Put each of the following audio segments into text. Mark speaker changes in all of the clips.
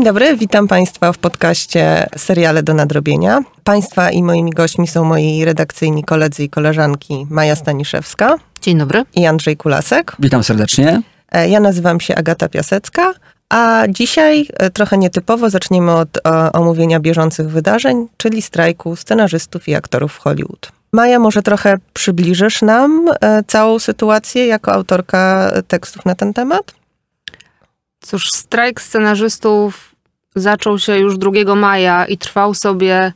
Speaker 1: Dzień dobry, witam Państwa w podcaście Seriale do Nadrobienia. Państwa i moimi gośćmi są moi redakcyjni koledzy i koleżanki Maja Staniszewska. Dzień dobry. I Andrzej Kulasek. Witam serdecznie. E, ja nazywam się Agata Piasecka, a dzisiaj e, trochę nietypowo zaczniemy od e, omówienia bieżących wydarzeń, czyli strajku scenarzystów i aktorów w Hollywood. Maja, może trochę przybliżysz nam całą sytuację jako autorka tekstów na ten temat?
Speaker 2: Cóż, strajk scenarzystów zaczął się już 2 maja i trwał sobie,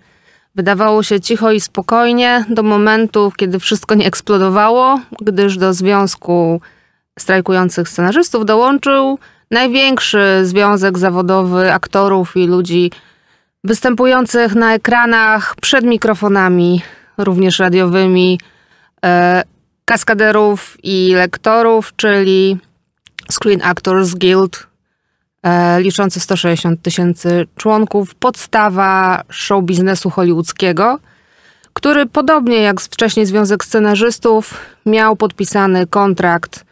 Speaker 2: wydawało się cicho i spokojnie, do momentu, kiedy wszystko nie eksplodowało, gdyż do związku strajkujących scenarzystów dołączył największy związek zawodowy aktorów i ludzi występujących na ekranach, przed mikrofonami, również radiowymi, e, kaskaderów i lektorów, czyli Screen Actors Guild E, liczący 160 tysięcy członków, podstawa show biznesu hollywoodzkiego, który podobnie jak wcześniej Związek Scenarzystów miał podpisany kontrakt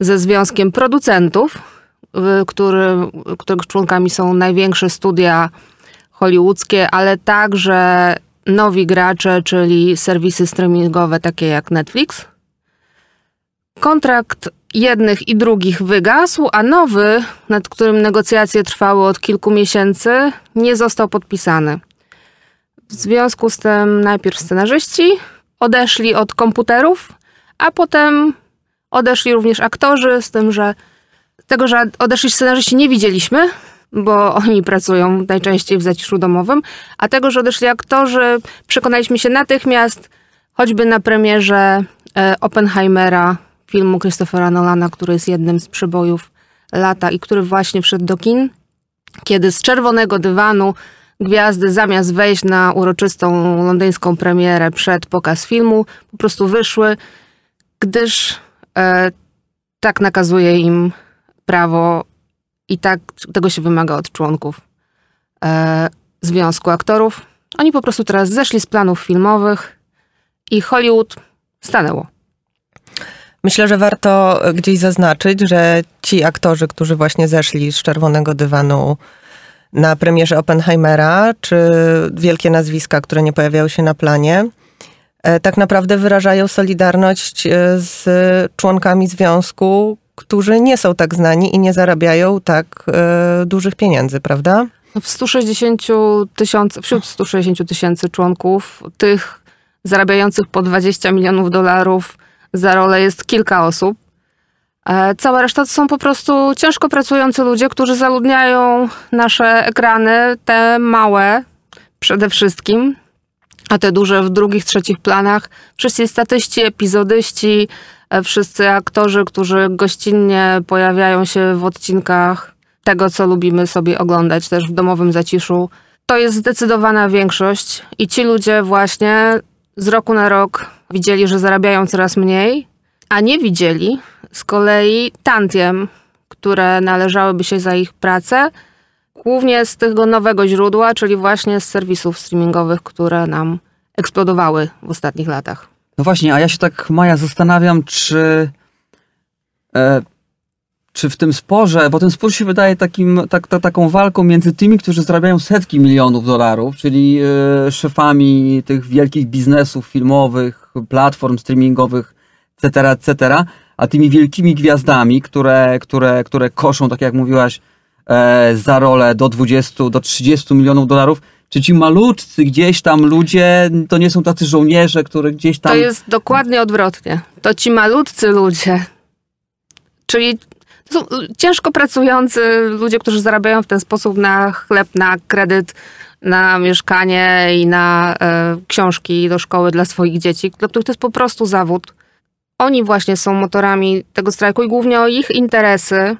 Speaker 2: ze Związkiem Producentów, który, których członkami są największe studia hollywoodzkie, ale także nowi gracze, czyli serwisy streamingowe takie jak Netflix. Kontrakt jednych i drugich wygasł, a nowy, nad którym negocjacje trwały od kilku miesięcy, nie został podpisany. W związku z tym najpierw scenarzyści odeszli od komputerów, a potem odeszli również aktorzy, z tym, że tego, że odeszli scenarzyści nie widzieliśmy, bo oni pracują najczęściej w zaciszu domowym, a tego, że odeszli aktorzy, przekonaliśmy się natychmiast, choćby na premierze e, Oppenheimera filmu Christophera Nolana, który jest jednym z przybojów lata i który właśnie wszedł do kin, kiedy z czerwonego dywanu gwiazdy zamiast wejść na uroczystą londyńską premierę przed pokaz filmu, po prostu wyszły, gdyż e, tak nakazuje im prawo i tak tego się wymaga od członków e, Związku Aktorów. Oni po prostu teraz zeszli z planów filmowych i Hollywood stanęło. Myślę, że warto
Speaker 1: e, gdzieś zaznaczyć, że ci aktorzy, którzy właśnie zeszli z czerwonego dywanu na premierze Oppenheimera, czy wielkie nazwiska, które nie pojawiały się na planie, e, tak naprawdę wyrażają solidarność e, z członkami związku, którzy nie są tak znani i nie zarabiają tak dużych pieniędzy, prawda?
Speaker 2: W 160 tysięcy, wśród 160 tysięcy członków, tych zarabiających po 20 milionów dolarów, za rolę jest kilka osób. E, cała reszta to są po prostu ciężko pracujący ludzie, którzy zaludniają nasze ekrany, te małe przede wszystkim, a te duże w drugich, trzecich planach. Wszyscy statyści, epizodyści, e, wszyscy aktorzy, którzy gościnnie pojawiają się w odcinkach tego, co lubimy sobie oglądać też w domowym zaciszu. To jest zdecydowana większość i ci ludzie właśnie z roku na rok widzieli, że zarabiają coraz mniej, a nie widzieli z kolei tantiem, które należałyby się za ich pracę, głównie z tego nowego źródła, czyli właśnie z serwisów streamingowych, które nam eksplodowały w ostatnich latach.
Speaker 3: No właśnie, a ja się tak, Maja, zastanawiam, czy, e, czy w tym sporze, bo ten spór się wydaje takim, tak, ta, taką walką między tymi, którzy zarabiają setki milionów dolarów, czyli e, szefami tych wielkich biznesów filmowych, platform streamingowych, etc., etc., a tymi wielkimi gwiazdami, które, które, które koszą, tak jak mówiłaś, e, za rolę do 20, do 30 milionów dolarów, czy ci malutcy gdzieś tam ludzie to nie są tacy żołnierze, które gdzieś tam. To jest
Speaker 2: dokładnie odwrotnie. To ci malutcy ludzie, czyli to są ciężko pracujący ludzie, którzy zarabiają w ten sposób na chleb, na kredyt, na mieszkanie i na e, książki do szkoły dla swoich dzieci, dla których to jest po prostu zawód. Oni właśnie są motorami tego strajku i głównie o ich interesy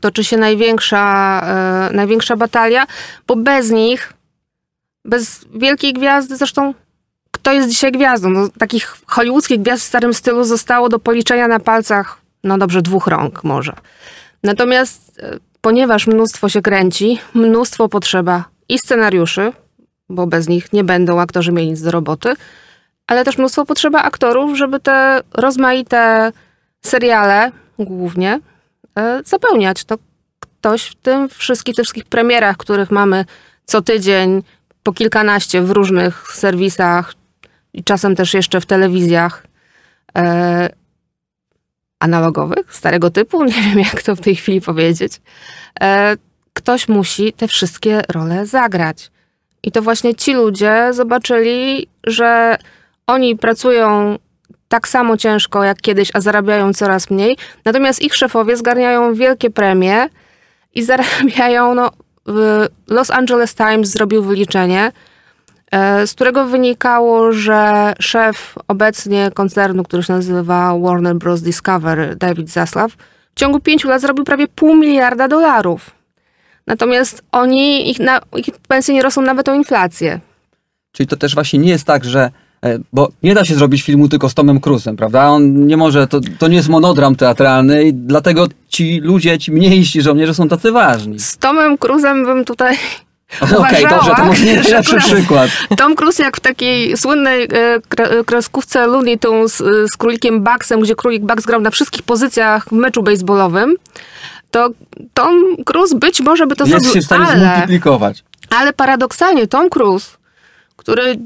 Speaker 2: toczy się największa, e, największa batalia, bo bez nich, bez wielkiej gwiazdy, zresztą kto jest dzisiaj gwiazdą? No, takich hollywoodzkich gwiazd w starym stylu zostało do policzenia na palcach, no dobrze, dwóch rąk może. Natomiast e, ponieważ mnóstwo się kręci, mnóstwo potrzeba i scenariuszy, bo bez nich nie będą aktorzy mieli nic do roboty, ale też mnóstwo potrzeba aktorów, żeby te rozmaite seriale głównie e, zapełniać. To ktoś w tym wszystkich, tych wszystkich premierach, których mamy co tydzień, po kilkanaście w różnych serwisach i czasem też jeszcze w telewizjach e, analogowych, starego typu, nie wiem jak to w tej chwili powiedzieć. E, ktoś musi te wszystkie role zagrać. I to właśnie ci ludzie zobaczyli, że oni pracują tak samo ciężko jak kiedyś, a zarabiają coraz mniej. Natomiast ich szefowie zgarniają wielkie premie i zarabiają. No, Los Angeles Times zrobił wyliczenie, e, z którego wynikało, że szef obecnie koncernu, który się nazywa Warner Bros. Discover, David Zaslav, w ciągu pięciu lat zrobił prawie pół miliarda dolarów. Natomiast oni, ich, na, ich pensje nie rosną nawet o inflację.
Speaker 3: Czyli to też właśnie nie jest tak, że e, bo nie da się zrobić filmu tylko z Tomem Cruzem, prawda? On nie może, to, to nie jest monodram teatralny i dlatego ci ludzie, ci mniejsi żołnierze są tacy ważni. Z
Speaker 2: Tomem Cruzem bym tutaj
Speaker 3: Okej, okay, dobrze, to może nie przykład.
Speaker 2: Tom Cruise jak w takiej słynnej e, e, kreskówce Looney Tunes z, z królikiem Bugsem, gdzie królik Bugs grał na wszystkich pozycjach w meczu baseballowym, to Tom Cruise być może by to zrobił. Jest się w stanie ale,
Speaker 3: zmultiplikować.
Speaker 2: Ale paradoksalnie Tom Cruise, który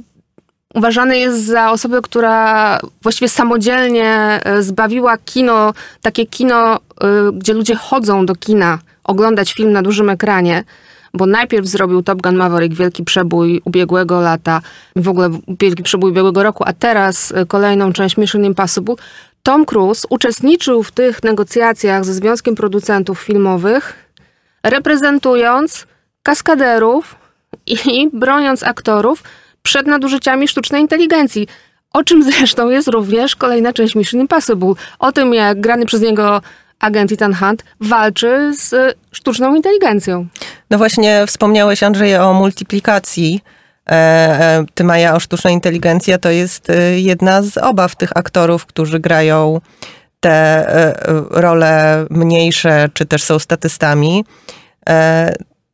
Speaker 2: uważany jest za osobę, która właściwie samodzielnie e, zbawiła kino, takie kino, e, gdzie ludzie chodzą do kina oglądać film na dużym ekranie, bo najpierw zrobił Top Gun Maverick wielki przebój ubiegłego lata, w ogóle wielki przebój ubiegłego roku, a teraz e, kolejną część Mission Impossible. Tom Cruise uczestniczył w tych negocjacjach ze Związkiem Producentów Filmowych, reprezentując kaskaderów i broniąc aktorów przed nadużyciami sztucznej inteligencji. O czym zresztą jest również kolejna część Mission Impossible. O tym, jak grany przez niego agent Ethan Hunt walczy z e, sztuczną inteligencją.
Speaker 1: No właśnie wspomniałeś, Andrzej, o multiplikacji. E, e, ty Maja o sztucznej inteligencji, to jest jedna z obaw tych aktorów, którzy grają te role mniejsze, czy też są statystami.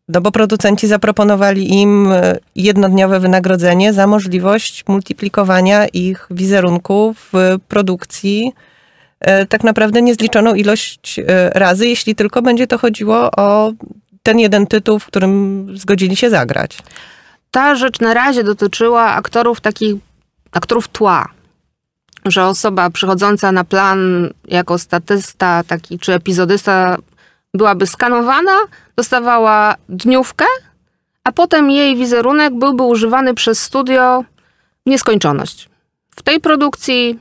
Speaker 1: No bo producenci zaproponowali im jednodniowe wynagrodzenie za możliwość multiplikowania ich wizerunku w produkcji E, tak naprawdę niezliczoną ilość e, razy, jeśli tylko będzie to chodziło o ten jeden tytuł, w którym zgodzili się zagrać.
Speaker 2: Ta rzecz na razie dotyczyła aktorów takich, aktorów tła, że osoba przychodząca na plan jako statysta taki, czy epizodysta byłaby skanowana, dostawała dniówkę, a potem jej wizerunek byłby używany przez studio w nieskończoność. W tej produkcji,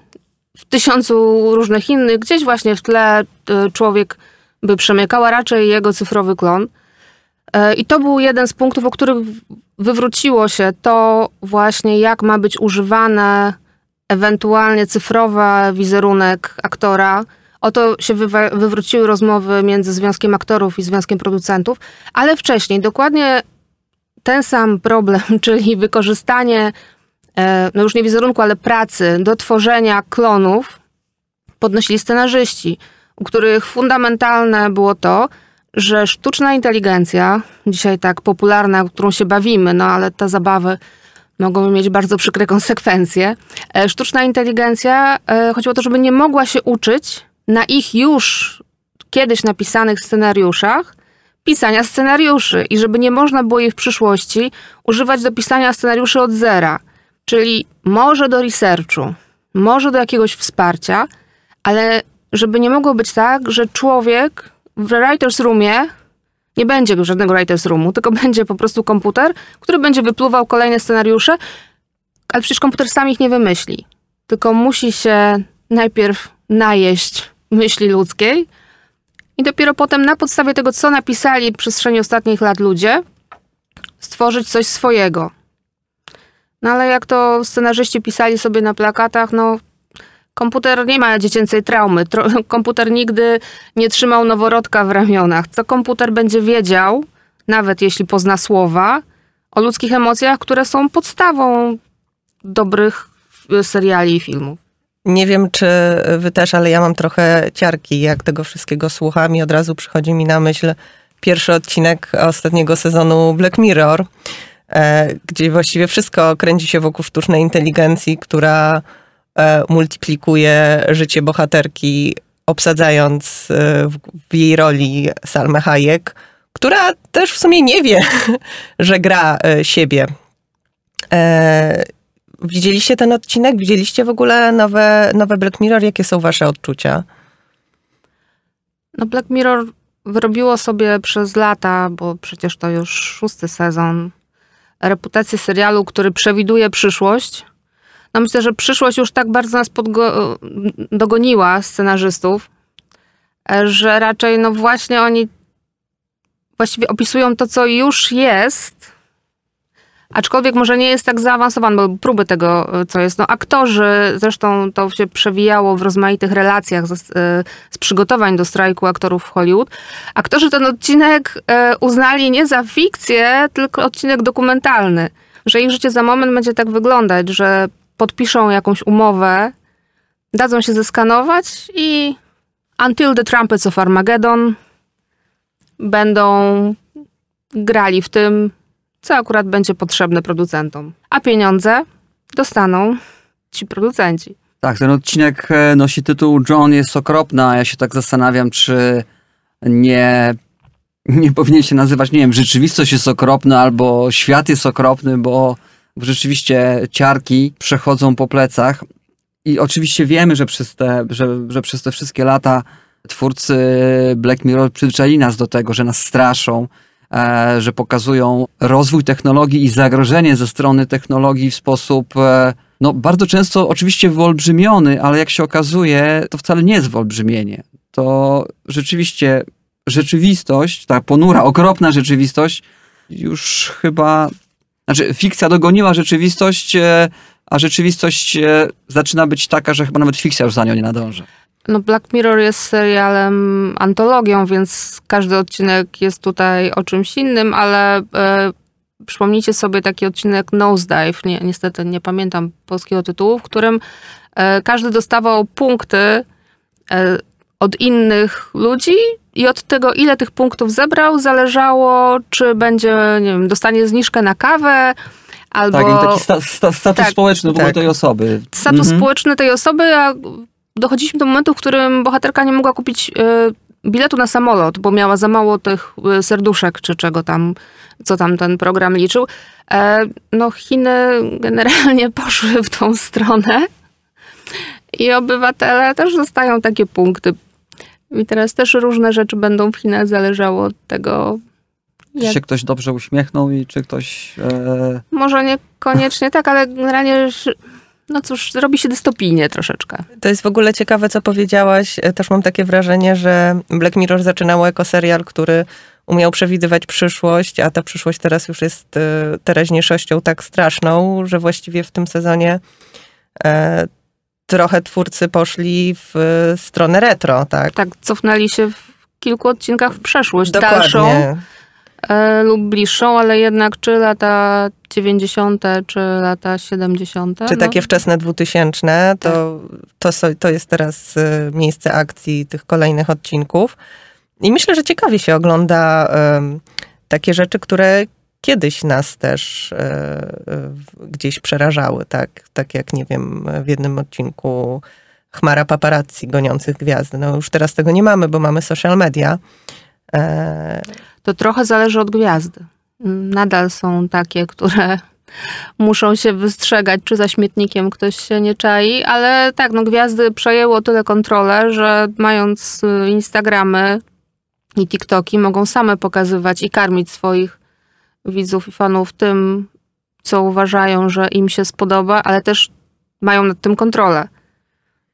Speaker 2: w tysiącu różnych innych, gdzieś właśnie w tle e, człowiek by przemykał, a raczej jego cyfrowy klon. E, I to był jeden z punktów, o których wywróciło się to właśnie, jak ma być używane ewentualnie cyfrowy wizerunek aktora. Oto się wywróciły rozmowy między Związkiem Aktorów i Związkiem Producentów, ale wcześniej dokładnie ten sam problem, czyli wykorzystanie E, no już nie wizerunku, ale pracy do tworzenia klonów podnosili scenarzyści, u których fundamentalne było to, że sztuczna inteligencja, dzisiaj tak popularna, którą się bawimy, no ale te zabawy mogą mieć bardzo przykre konsekwencje. E, sztuczna inteligencja, e, chodziło o to, żeby nie mogła się uczyć na ich już kiedyś napisanych scenariuszach, pisania scenariuszy i żeby nie można było jej w przyszłości używać do pisania scenariuszy od zera. Czyli może do researchu, może do jakiegoś wsparcia, ale żeby nie mogło być tak, że człowiek w writer's roomie nie będzie żadnego writer's roomu, tylko będzie po prostu komputer, który będzie wypluwał kolejne scenariusze, ale przecież komputer sam ich nie wymyśli. Tylko musi się najpierw najeść myśli ludzkiej i dopiero potem na podstawie tego, co napisali w przestrzeni ostatnich lat ludzie, stworzyć coś swojego. No ale jak to scenarzyści pisali sobie na plakatach, no komputer nie ma dziecięcej traumy. Tro komputer nigdy nie trzymał noworodka w ramionach. Co komputer będzie wiedział, nawet jeśli pozna słowa, o ludzkich emocjach, które są podstawą dobrych y, seriali i filmów.
Speaker 1: Nie wiem, czy wy też, ale ja mam trochę ciarki, jak tego wszystkiego słucham i od razu przychodzi mi na myśl pierwszy odcinek ostatniego sezonu Black Mirror. E, gdzie właściwie wszystko kręci się wokół sztucznej inteligencji, która e, multiplikuje życie bohaterki, obsadzając e, w jej roli Salmę Hajek, która też w sumie nie wie, że gra siebie. Widzieliście ten odcinek? Widzieliście w ogóle nowe, nowe Black Mirror? Jakie są wasze odczucia?
Speaker 2: No Black Mirror wyrobiło sobie przez lata, bo przecież to już szósty sezon, reputację serialu, który przewiduje przyszłość. No myślę, że przyszłość już tak bardzo nas dogoniła scenarzystów, że raczej no właśnie oni właściwie opisują to, co już jest, aczkolwiek może nie jest tak zaawansowany, bo próby tego, e, co jest. No, aktorzy, zresztą to się przewijało w rozmaitych relacjach z, e, z przygotowań do strajku aktorów w Hollywood. Aktorzy ten odcinek e, uznali nie za fikcję, tylko odcinek dokumentalny. Że ich życie za moment będzie tak wyglądać, że podpiszą jakąś umowę, dadzą się zeskanować i until the trumpets of Armageddon będą grali w tym, co akurat będzie potrzebne producentom. A pieniądze dostaną ci producenci.
Speaker 3: Tak, ten odcinek e, nosi tytuł John jest okropna, a ja się tak zastanawiam, czy nie, nie powinien się nazywać, nie wiem, rzeczywistość jest okropna albo świat jest okropny, bo rzeczywiście ciarki przechodzą po plecach. I oczywiście wiemy, że przez te, że, że przez te wszystkie lata twórcy Black Mirror przyzwyczaili nas do tego, że nas straszą, E, że pokazują rozwój technologii i zagrożenie ze strony technologii w sposób e, no, bardzo często oczywiście wyolbrzymiony, ale jak się okazuje, to wcale nie jest wyolbrzymienie. To rzeczywiście rzeczywistość, ta ponura, okropna rzeczywistość, już chyba. Znaczy, fikcja dogoniła rzeczywistość, e, a rzeczywistość zaczyna być taka, że chyba nawet fikcja już za nią nie nadąża.
Speaker 2: No Black Mirror jest serialem antologią, więc każdy odcinek jest tutaj o czymś innym, ale y, przypomnijcie sobie taki odcinek Nosedive, nie, niestety nie pamiętam polskiego tytułu, w którym e, każdy dostawał punkty e, od innych ludzi i od tego, ile tych punktów zebrał, zależało, czy będzie, nie wiem, dostanie zniżkę na kawę, tak, Albo... Tak, taki sta,
Speaker 3: sta, status tak, społeczny w ogóle tak. tej osoby. Status mhm.
Speaker 2: społeczny tej osoby, a dochodziliśmy do momentu, w którym bohaterka nie mogła kupić e, biletu na samolot, bo miała za mało tych e, serduszek czy czego tam, co tam ten program liczył. E, no Chiny generalnie poszły w tą stronę i obywatele też dostają takie punkty. I teraz też różne rzeczy będą w Chinach zależało od tego,
Speaker 3: jak... Czy się ktoś dobrze uśmiechnął i czy ktoś... E...
Speaker 2: Może niekoniecznie tak, ale generalnie no cóż, robi się dystopijnie troszeczkę.
Speaker 1: To jest w ogóle ciekawe, co powiedziałaś. E, też mam takie wrażenie, że Black Mirror zaczynało jako serial, który umiał przewidywać przyszłość, a ta przyszłość teraz już jest e, teraźniejszością tak straszną, że właściwie w tym sezonie e, trochę twórcy poszli w stronę retro, tak? Tak,
Speaker 2: cofnęli się w kilku odcinkach w przeszłość Dokładnie. dalszą E, lub bliższą, ale jednak czy lata 90., czy lata 70. Czy no. takie
Speaker 1: wczesne 2000, to, tak. to, to jest teraz e, miejsce akcji tych kolejnych odcinków. I myślę, że ciekawie się ogląda um, takie rzeczy, które kiedyś nas też um, gdzieś przerażały, tak? Tak jak, nie wiem, w jednym odcinku chmara paparazzi goniących gwiazdy. No już teraz tego
Speaker 2: nie mamy, bo mamy social media. To trochę zależy od gwiazdy. Nadal są takie, które muszą się wystrzegać, czy za śmietnikiem ktoś się nie czai, ale tak, no gwiazdy przejęło tyle kontrolę, że mając y, Instagramy i TikToki mogą same pokazywać i karmić swoich widzów i fanów tym, co uważają, że im się spodoba, ale też mają nad tym kontrolę.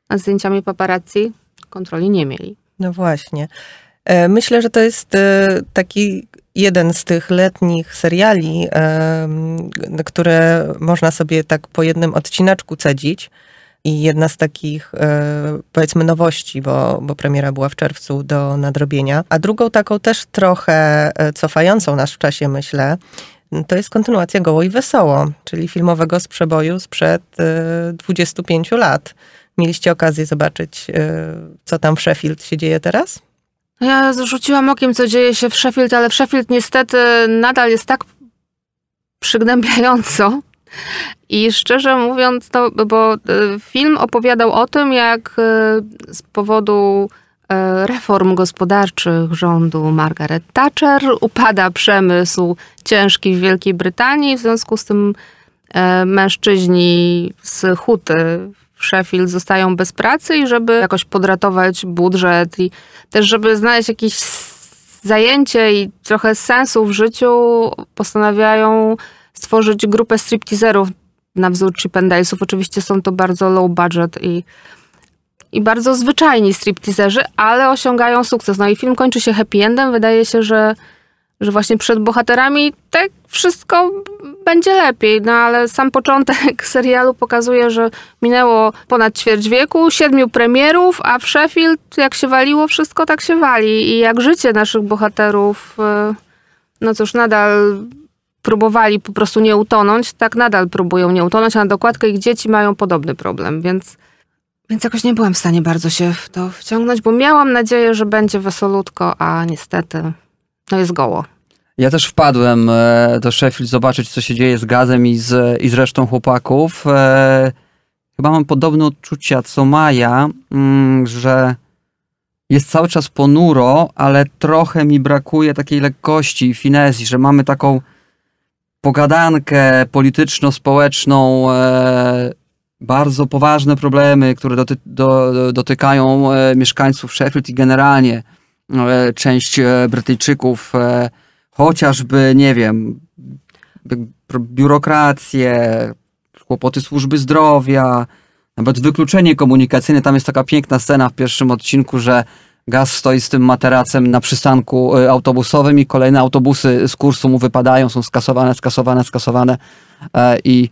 Speaker 2: A z zdjęciami paparazzi kontroli nie mieli.
Speaker 1: No właśnie. E, myślę, że to jest e, taki jeden z tych letnich seriali, e, które można sobie tak po jednym odcinaczku cedzić. I jedna z takich, powiedzmy, nowości, bo, bo premiera była w czerwcu do nadrobienia. A drugą taką też trochę cofającą nas w czasie, myślę, to jest kontynuacja Goło i Wesoło, czyli filmowego z przeboju sprzed 25 lat. Mieliście okazję zobaczyć, co tam w Sheffield się dzieje teraz?
Speaker 2: No ja zrzuciłam okiem, co dzieje się w Sheffield, ale w Sheffield niestety nadal jest tak przygnębiająco. I szczerze mówiąc, to, bo e, film opowiadał o tym, jak e, z powodu e, reform gospodarczych rządu Margaret Thatcher upada przemysł ciężki w Wielkiej Brytanii. W związku z tym mężczyźni z huty w Sheffield zostają bez pracy i żeby jakoś podratować budżet i też, żeby znaleźć jakieś zajęcie i trochę sensu w życiu, postanawiają stworzyć grupę stripteaserów na wzór Chippendalesów. Oczywiście są to bardzo low budget i, i bardzo zwyczajni stripteaserzy, ale osiągają sukces. No i film kończy się happy endem. Wydaje się, że, że właśnie przed bohaterami tak wszystko będzie lepiej. No ale sam początek serialu pokazuje, że minęło ponad ćwierć wieku, siedmiu premierów, a w Sheffield jak się waliło wszystko, tak się wali. I jak życie naszych bohaterów, e, no cóż, nadal próbowali po prostu nie utonąć, tak nadal próbują nie utonąć, a na dokładkę ich dzieci mają podobny problem, więc... Więc jakoś nie byłam w stanie bardzo się w to wciągnąć, bo miałam nadzieję, że będzie wesolutko, a niestety no jest goło.
Speaker 3: Ja też wpadłem e, do Sheffield zobaczyć, co się dzieje z gazem i z, i z resztą chłopaków. E, chyba mam podobne odczucia co Maja, mm, że jest cały czas ponuro, ale trochę mi brakuje takiej lekkości i finezji, że mamy taką pogadankę polityczno-społeczną, e, bardzo poważne problemy, które doty do, dotykają mieszkańców Sheffield i generalnie część Brytyjczyków chociażby, nie wiem, biurokrację, kłopoty służby zdrowia, nawet wykluczenie komunikacyjne. Tam jest taka piękna scena w pierwszym odcinku, że Gaz stoi z tym materacem na przystanku y, autobusowym i kolejne autobusy z kursu mu wypadają, są skasowane, skasowane, skasowane. E, I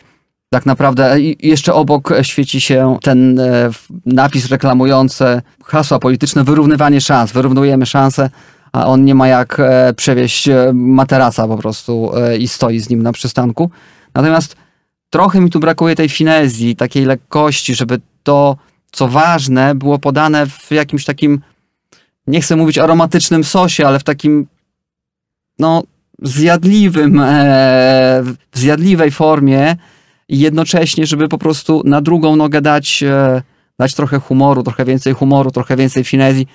Speaker 3: tak naprawdę e, jeszcze obok świeci się ten e, napis reklamujący hasła polityczne wyrównywanie szans, wyrównujemy szanse a on nie ma jak e, przewieźć e, materasa po prostu e, i stoi z nim na przystanku. Natomiast trochę mi tu brakuje tej finezji, takiej lekkości, żeby to, co ważne, było podane w jakimś takim, nie chcę mówić aromatycznym sosie, ale w takim, no, zjadliwym, w zjadliwej formie i jednocześnie, żeby po prostu na drugą nogę dać, dać trochę humoru, trochę więcej humoru, trochę więcej finezji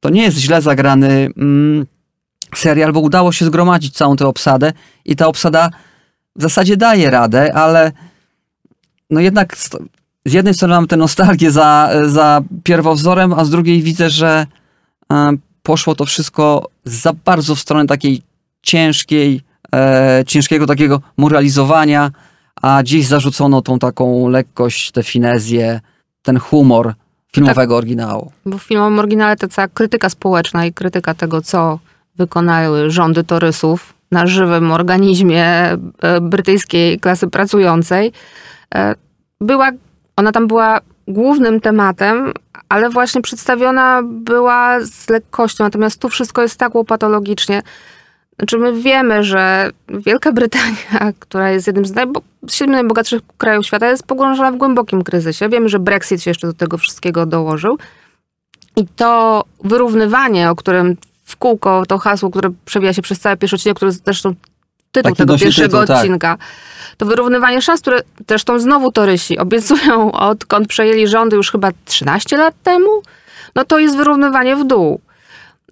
Speaker 3: to nie jest źle zagrany mm, serial, bo udało się zgromadzić całą tę obsadę i ta obsada w zasadzie daje radę, ale no jednak z, z jednej strony mam tę nostalgię za, za pierwowzorem, a z drugiej widzę, że e, poszło to wszystko za bardzo w stronę takiej ciężkiej, e, ciężkiego takiego moralizowania, a dziś zarzucono tą taką lekkość, tę finezję, ten humor filmowego tak, oryginału.
Speaker 2: Bo w filmowym oryginale to cała krytyka społeczna i krytyka tego, co wykonały rządy torysów na żywym organizmie e, brytyjskiej klasy pracującej, e, była, ona tam była głównym tematem, ale właśnie przedstawiona była z lekkością. Natomiast tu wszystko jest tak łopatologicznie. patologicznie znaczy my wiemy, że Wielka Brytania, która jest jednym z najbo- siedmiu najbogatszych krajów świata, jest pogrążona w głębokim kryzysie. Wiemy, że Brexit się jeszcze do tego wszystkiego dołożył. I to wyrównywanie, o którym w kółko, to hasło, które przebija się przez całe pierwsze odcinek, które zresztą tytuł Taki tego pierwszego tytuł, tak. odcinka. Tak. To wyrównywanie szans, które zresztą znowu torysi obiecują, odkąd przejęli rządy już chyba 13 lat temu, no to jest wyrównywanie w dół.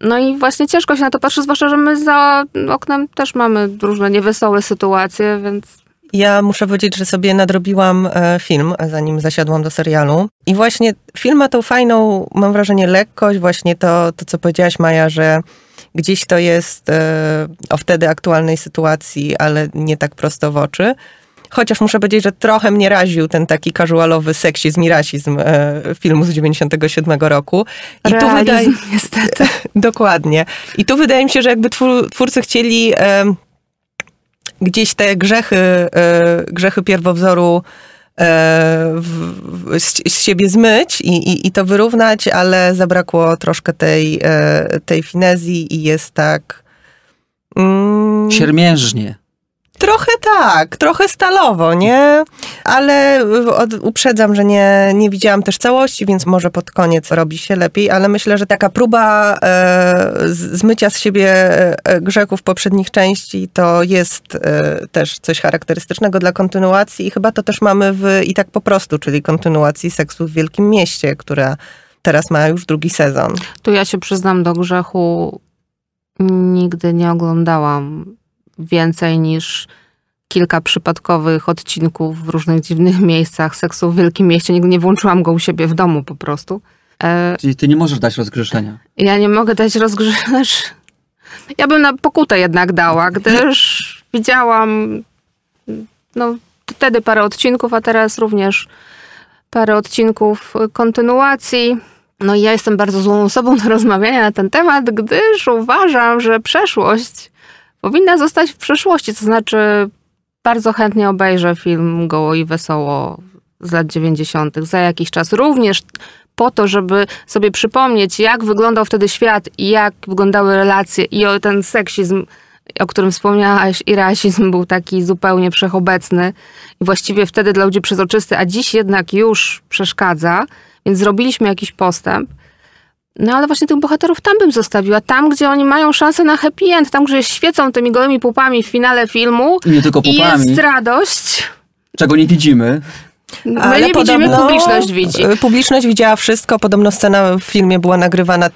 Speaker 2: No i właśnie ciężko się na to patrzy, zwłaszcza, że my za oknem też mamy różne niewesołe sytuacje, więc...
Speaker 1: Ja muszę powiedzieć, że sobie nadrobiłam e, film, e, zanim zasiadłam do serialu. I właśnie film ma tą fajną, mam wrażenie, lekkość, właśnie to, to co powiedziałaś Maja, że gdzieś to jest e, o wtedy aktualnej sytuacji, ale nie tak prosto w oczy. Chociaż muszę powiedzieć, że trochę mnie raził ten taki casualowy seksizm i rasizm e, filmu z 97 roku. I Realizm, tu wydaje...
Speaker 3: niestety.
Speaker 1: Dokładnie. I tu wydaje mi się, że jakby twórcy chcieli e, gdzieś te grzechy, e, grzechy pierwowzoru e, w, w, z, z, siebie zmyć i, i, i, to wyrównać, ale zabrakło troszkę tej, e, tej finezji i jest tak... Mm, Siermiężnie. Trochę tak, trochę stalowo, nie? Ale y, od, uprzedzam, że nie, nie widziałam też całości, więc może pod koniec robi się lepiej, ale myślę, że taka próba e, zmycia z siebie e, grzechów poprzednich części to jest e, też coś charakterystycznego dla kontynuacji i chyba to też mamy w I tak po prostu, czyli kontynuacji seksu w Wielkim Mieście, która teraz ma już drugi sezon.
Speaker 2: Tu ja się przyznam do grzechu, nigdy nie oglądałam więcej niż kilka przypadkowych odcinków w różnych dziwnych miejscach seksu w wielkim mieście. Nigdy nie włączyłam go u siebie w domu po prostu.
Speaker 3: E, Czyli ty nie możesz dać rozgrzeszenia.
Speaker 2: Ja nie mogę dać rozgrzeszenia. Ja bym na pokutę jednak dała, gdyż widziałam no, wtedy parę odcinków, a teraz również parę odcinków kontynuacji. No i ja jestem bardzo złą osobą do rozmawiania na ten temat, gdyż uważam, że przeszłość powinna zostać w przeszłości. To znaczy, bardzo chętnie obejrzę film Goło i Wesoło z lat 90. za jakiś czas. Również po to, żeby sobie przypomnieć, jak wyglądał wtedy świat i jak wyglądały relacje i o ten seksizm, o którym wspomniałaś, i rasizm był taki zupełnie wszechobecny i właściwie wtedy dla ludzi przezroczysty, a dziś jednak już przeszkadza, więc zrobiliśmy jakiś postęp. No ale właśnie tych bohaterów tam bym zostawiła. Tam, gdzie oni mają szansę na happy end, tam, gdzie świecą tymi gołymi pupami w finale filmu.
Speaker 3: I nie tylko pupami. I jest
Speaker 2: radość.
Speaker 3: Czego nie widzimy. ale nie podobno,
Speaker 2: widzimy, publiczność widzi.
Speaker 1: E, publiczność widziała wszystko. Podobno scena w filmie była nagrywana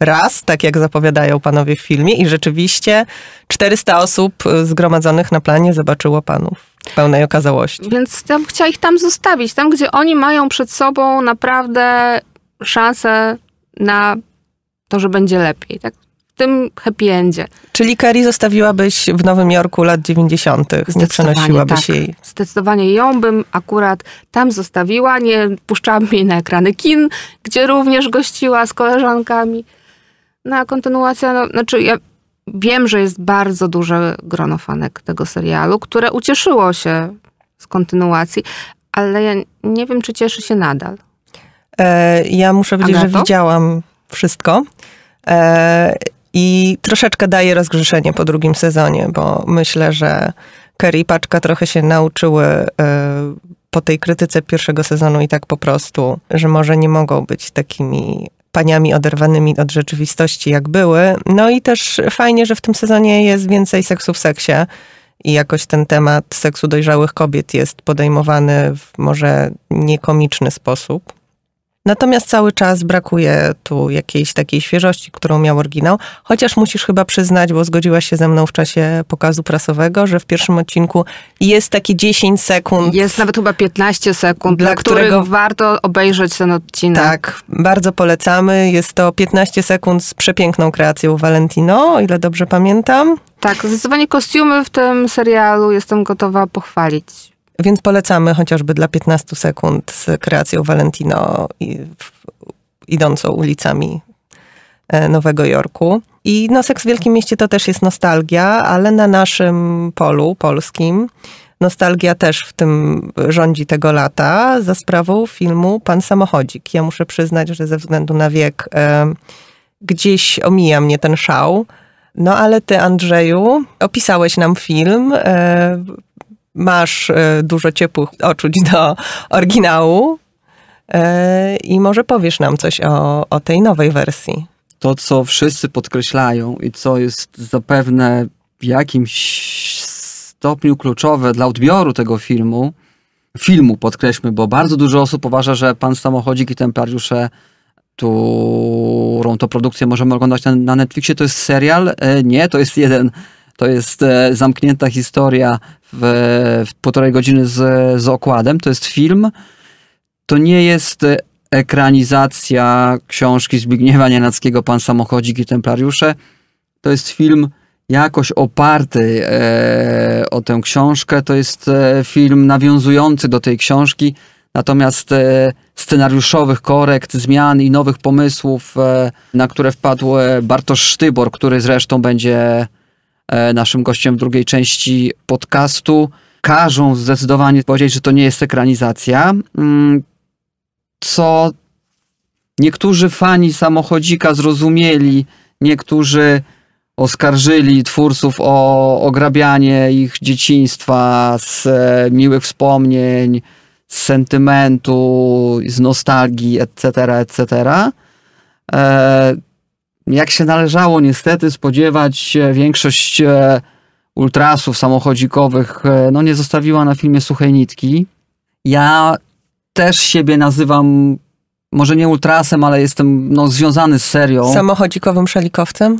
Speaker 1: raz, tak jak zapowiadają panowie w filmie, i rzeczywiście 400 osób e, zgromadzonych na planie zobaczyło panów w pełnej okazałości.
Speaker 2: Więc ja bym chciała ich tam zostawić, tam gdzie oni mają przed sobą naprawdę szansę na to, że będzie lepiej, tak? W tym happy endzie.
Speaker 1: Czyli Kari zostawiłabyś w Nowym Jorku lat 90. Nie przenosiłabyś tak. jej.
Speaker 2: Zdecydowanie ją bym akurat tam zostawiła. Nie puszczałam jej na ekrany kin, gdzie również gościła z koleżankami. Na no, kontynuacja, no, znaczy ja wiem, że jest bardzo duże grono fanek tego serialu, które ucieszyło się z kontynuacji, ale ja nie wiem, czy cieszy się nadal.
Speaker 1: E, ja muszę powiedzieć, Agato? że widziałam wszystko. E, I troszeczkę daje rozgrzeszenie po drugim sezonie, bo myślę, że Kerry i Paczka trochę się nauczyły e, po tej krytyce pierwszego sezonu i tak po prostu, że może nie mogą być takimi paniami oderwanymi od rzeczywistości, jak były. No i też fajnie, że w tym sezonie jest więcej seksu w seksie i jakoś ten temat seksu dojrzałych kobiet jest podejmowany w może niekomiczny sposób. Natomiast cały czas brakuje tu jakiejś takiej świeżości, którą miał oryginał. Chociaż musisz chyba przyznać, bo zgodziłaś się ze mną w czasie pokazu prasowego, że w pierwszym odcinku jest takie 10 sekund. Jest nawet chyba 15 sekund, dla, dla którego warto obejrzeć ten odcinek. Tak, bardzo polecamy. Jest to 15 sekund z przepiękną kreacją Valentino, o ile dobrze pamiętam.
Speaker 2: Tak, zdecydowanie kostiumy w tym serialu jestem gotowa pochwalić.
Speaker 1: Więc polecamy chociażby dla 15 sekund z kreacją Valentino idącą ulicami e, Nowego Jorku. I no, seks w Wielkim Mieście to też jest nostalgia, ale na naszym polu polskim nostalgia też w tym rządzi tego lata za sprawą filmu Pan Samochodzik. Ja muszę przyznać, że ze względu na wiek e, gdzieś omija mnie ten szał. No ale ty, Andrzeju, opisałeś nam film. E, masz e, dużo ciepłych oczuć do oryginału e, i może powiesz nam coś o, o tej nowej wersji.
Speaker 3: To, co wszyscy podkreślają i co jest zapewne w jakimś stopniu kluczowe dla odbioru tego filmu, filmu podkreślmy, bo bardzo dużo osób uważa, że Pan Samochodzik i Templariusze którą to produkcję możemy oglądać na, na Netflixie, to jest serial. E, nie, to jest jeden to jest e, zamknięta historia w, w półtorej godziny z, z okładem. To jest film. To nie jest e, ekranizacja książki Zbigniewa Nienackiego Pan Samochodzik i Templariusze. To jest film jakoś oparty e, o tę książkę. To jest e, film nawiązujący do tej książki, natomiast e, scenariuszowych korekt, zmian i nowych pomysłów, e, na które wpadł Bartosz Sztybor, który zresztą będzie E, naszym gościem w drugiej części podcastu, każą zdecydowanie powiedzieć, że to nie jest ekranizacja, mm, co niektórzy fani samochodzika zrozumieli, niektórzy oskarżyli twórców o ograbianie ich dzieciństwa z e, miłych wspomnień, z sentymentu, z nostalgii, etc., etc jak się należało niestety spodziewać większość e, ultrasów samochodzikowych e, no, nie zostawiła na filmie suchej nitki. Ja też siebie nazywam, może nie ultrasem, ale jestem no, związany z serią. Samochodzikowym szelikowcem.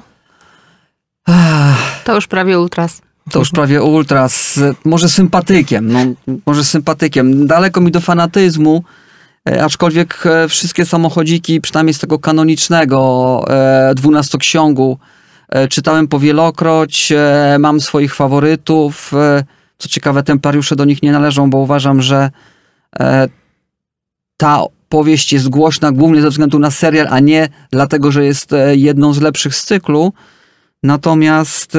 Speaker 3: To już prawie ultras. To już prawie ultras. Może sympatykiem, no, może sympatykiem. Daleko mi do fanatyzmu, E, aczkolwiek e, wszystkie samochodziki, przynajmniej z tego kanonicznego e, dwunastoksiągu, czytałem wielokroć. mam swoich faworytów. Co ciekawe, tempariusze do nich nie należą, bo uważam, że ta powieść jest głośna głównie ze względu na serial, a nie dlatego, że jest jedną z lepszych z cyklu. Natomiast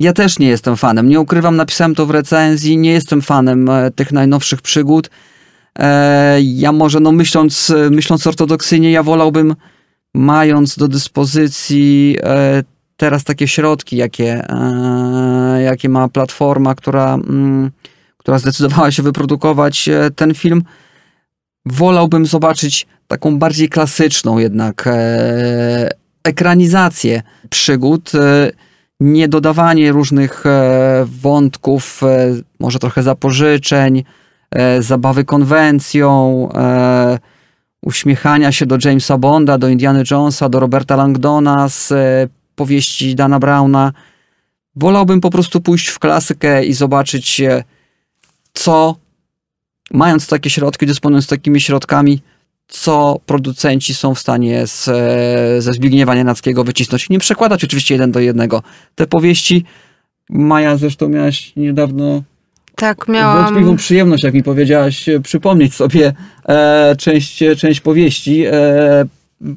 Speaker 3: ja też nie jestem fanem. Nie ukrywam, napisałem to w recenzji, nie jestem fanem tych najnowszych przygód. E, ja może, no myśląc, myśląc ortodoksyjnie, ja wolałbym, mając do dyspozycji e, teraz takie środki, jakie, e, jakie ma platforma, która, mm, która zdecydowała się wyprodukować ten film, wolałbym zobaczyć taką bardziej klasyczną jednak ekranizację przygód, nie dodawanie różnych wątków, może trochę zapożyczeń, E, zabawy konwencją, e, uśmiechania się do Jamesa Bonda, do Indiana Jonesa, do Roberta Langdona z e, powieści Dana Browna. Wolałbym po prostu pójść w klasykę i zobaczyć, co, mając takie środki, dysponując takimi środkami, co producenci są w stanie z, ze Zbigniewa Nienackiego wycisnąć. Nie przekładać oczywiście jeden do jednego. Te powieści, Maja zresztą miałaś niedawno tak, miałam. Wątpliwą przyjemność, jak mi powiedziałaś, e, przypomnieć sobie e, część, e, część powieści e,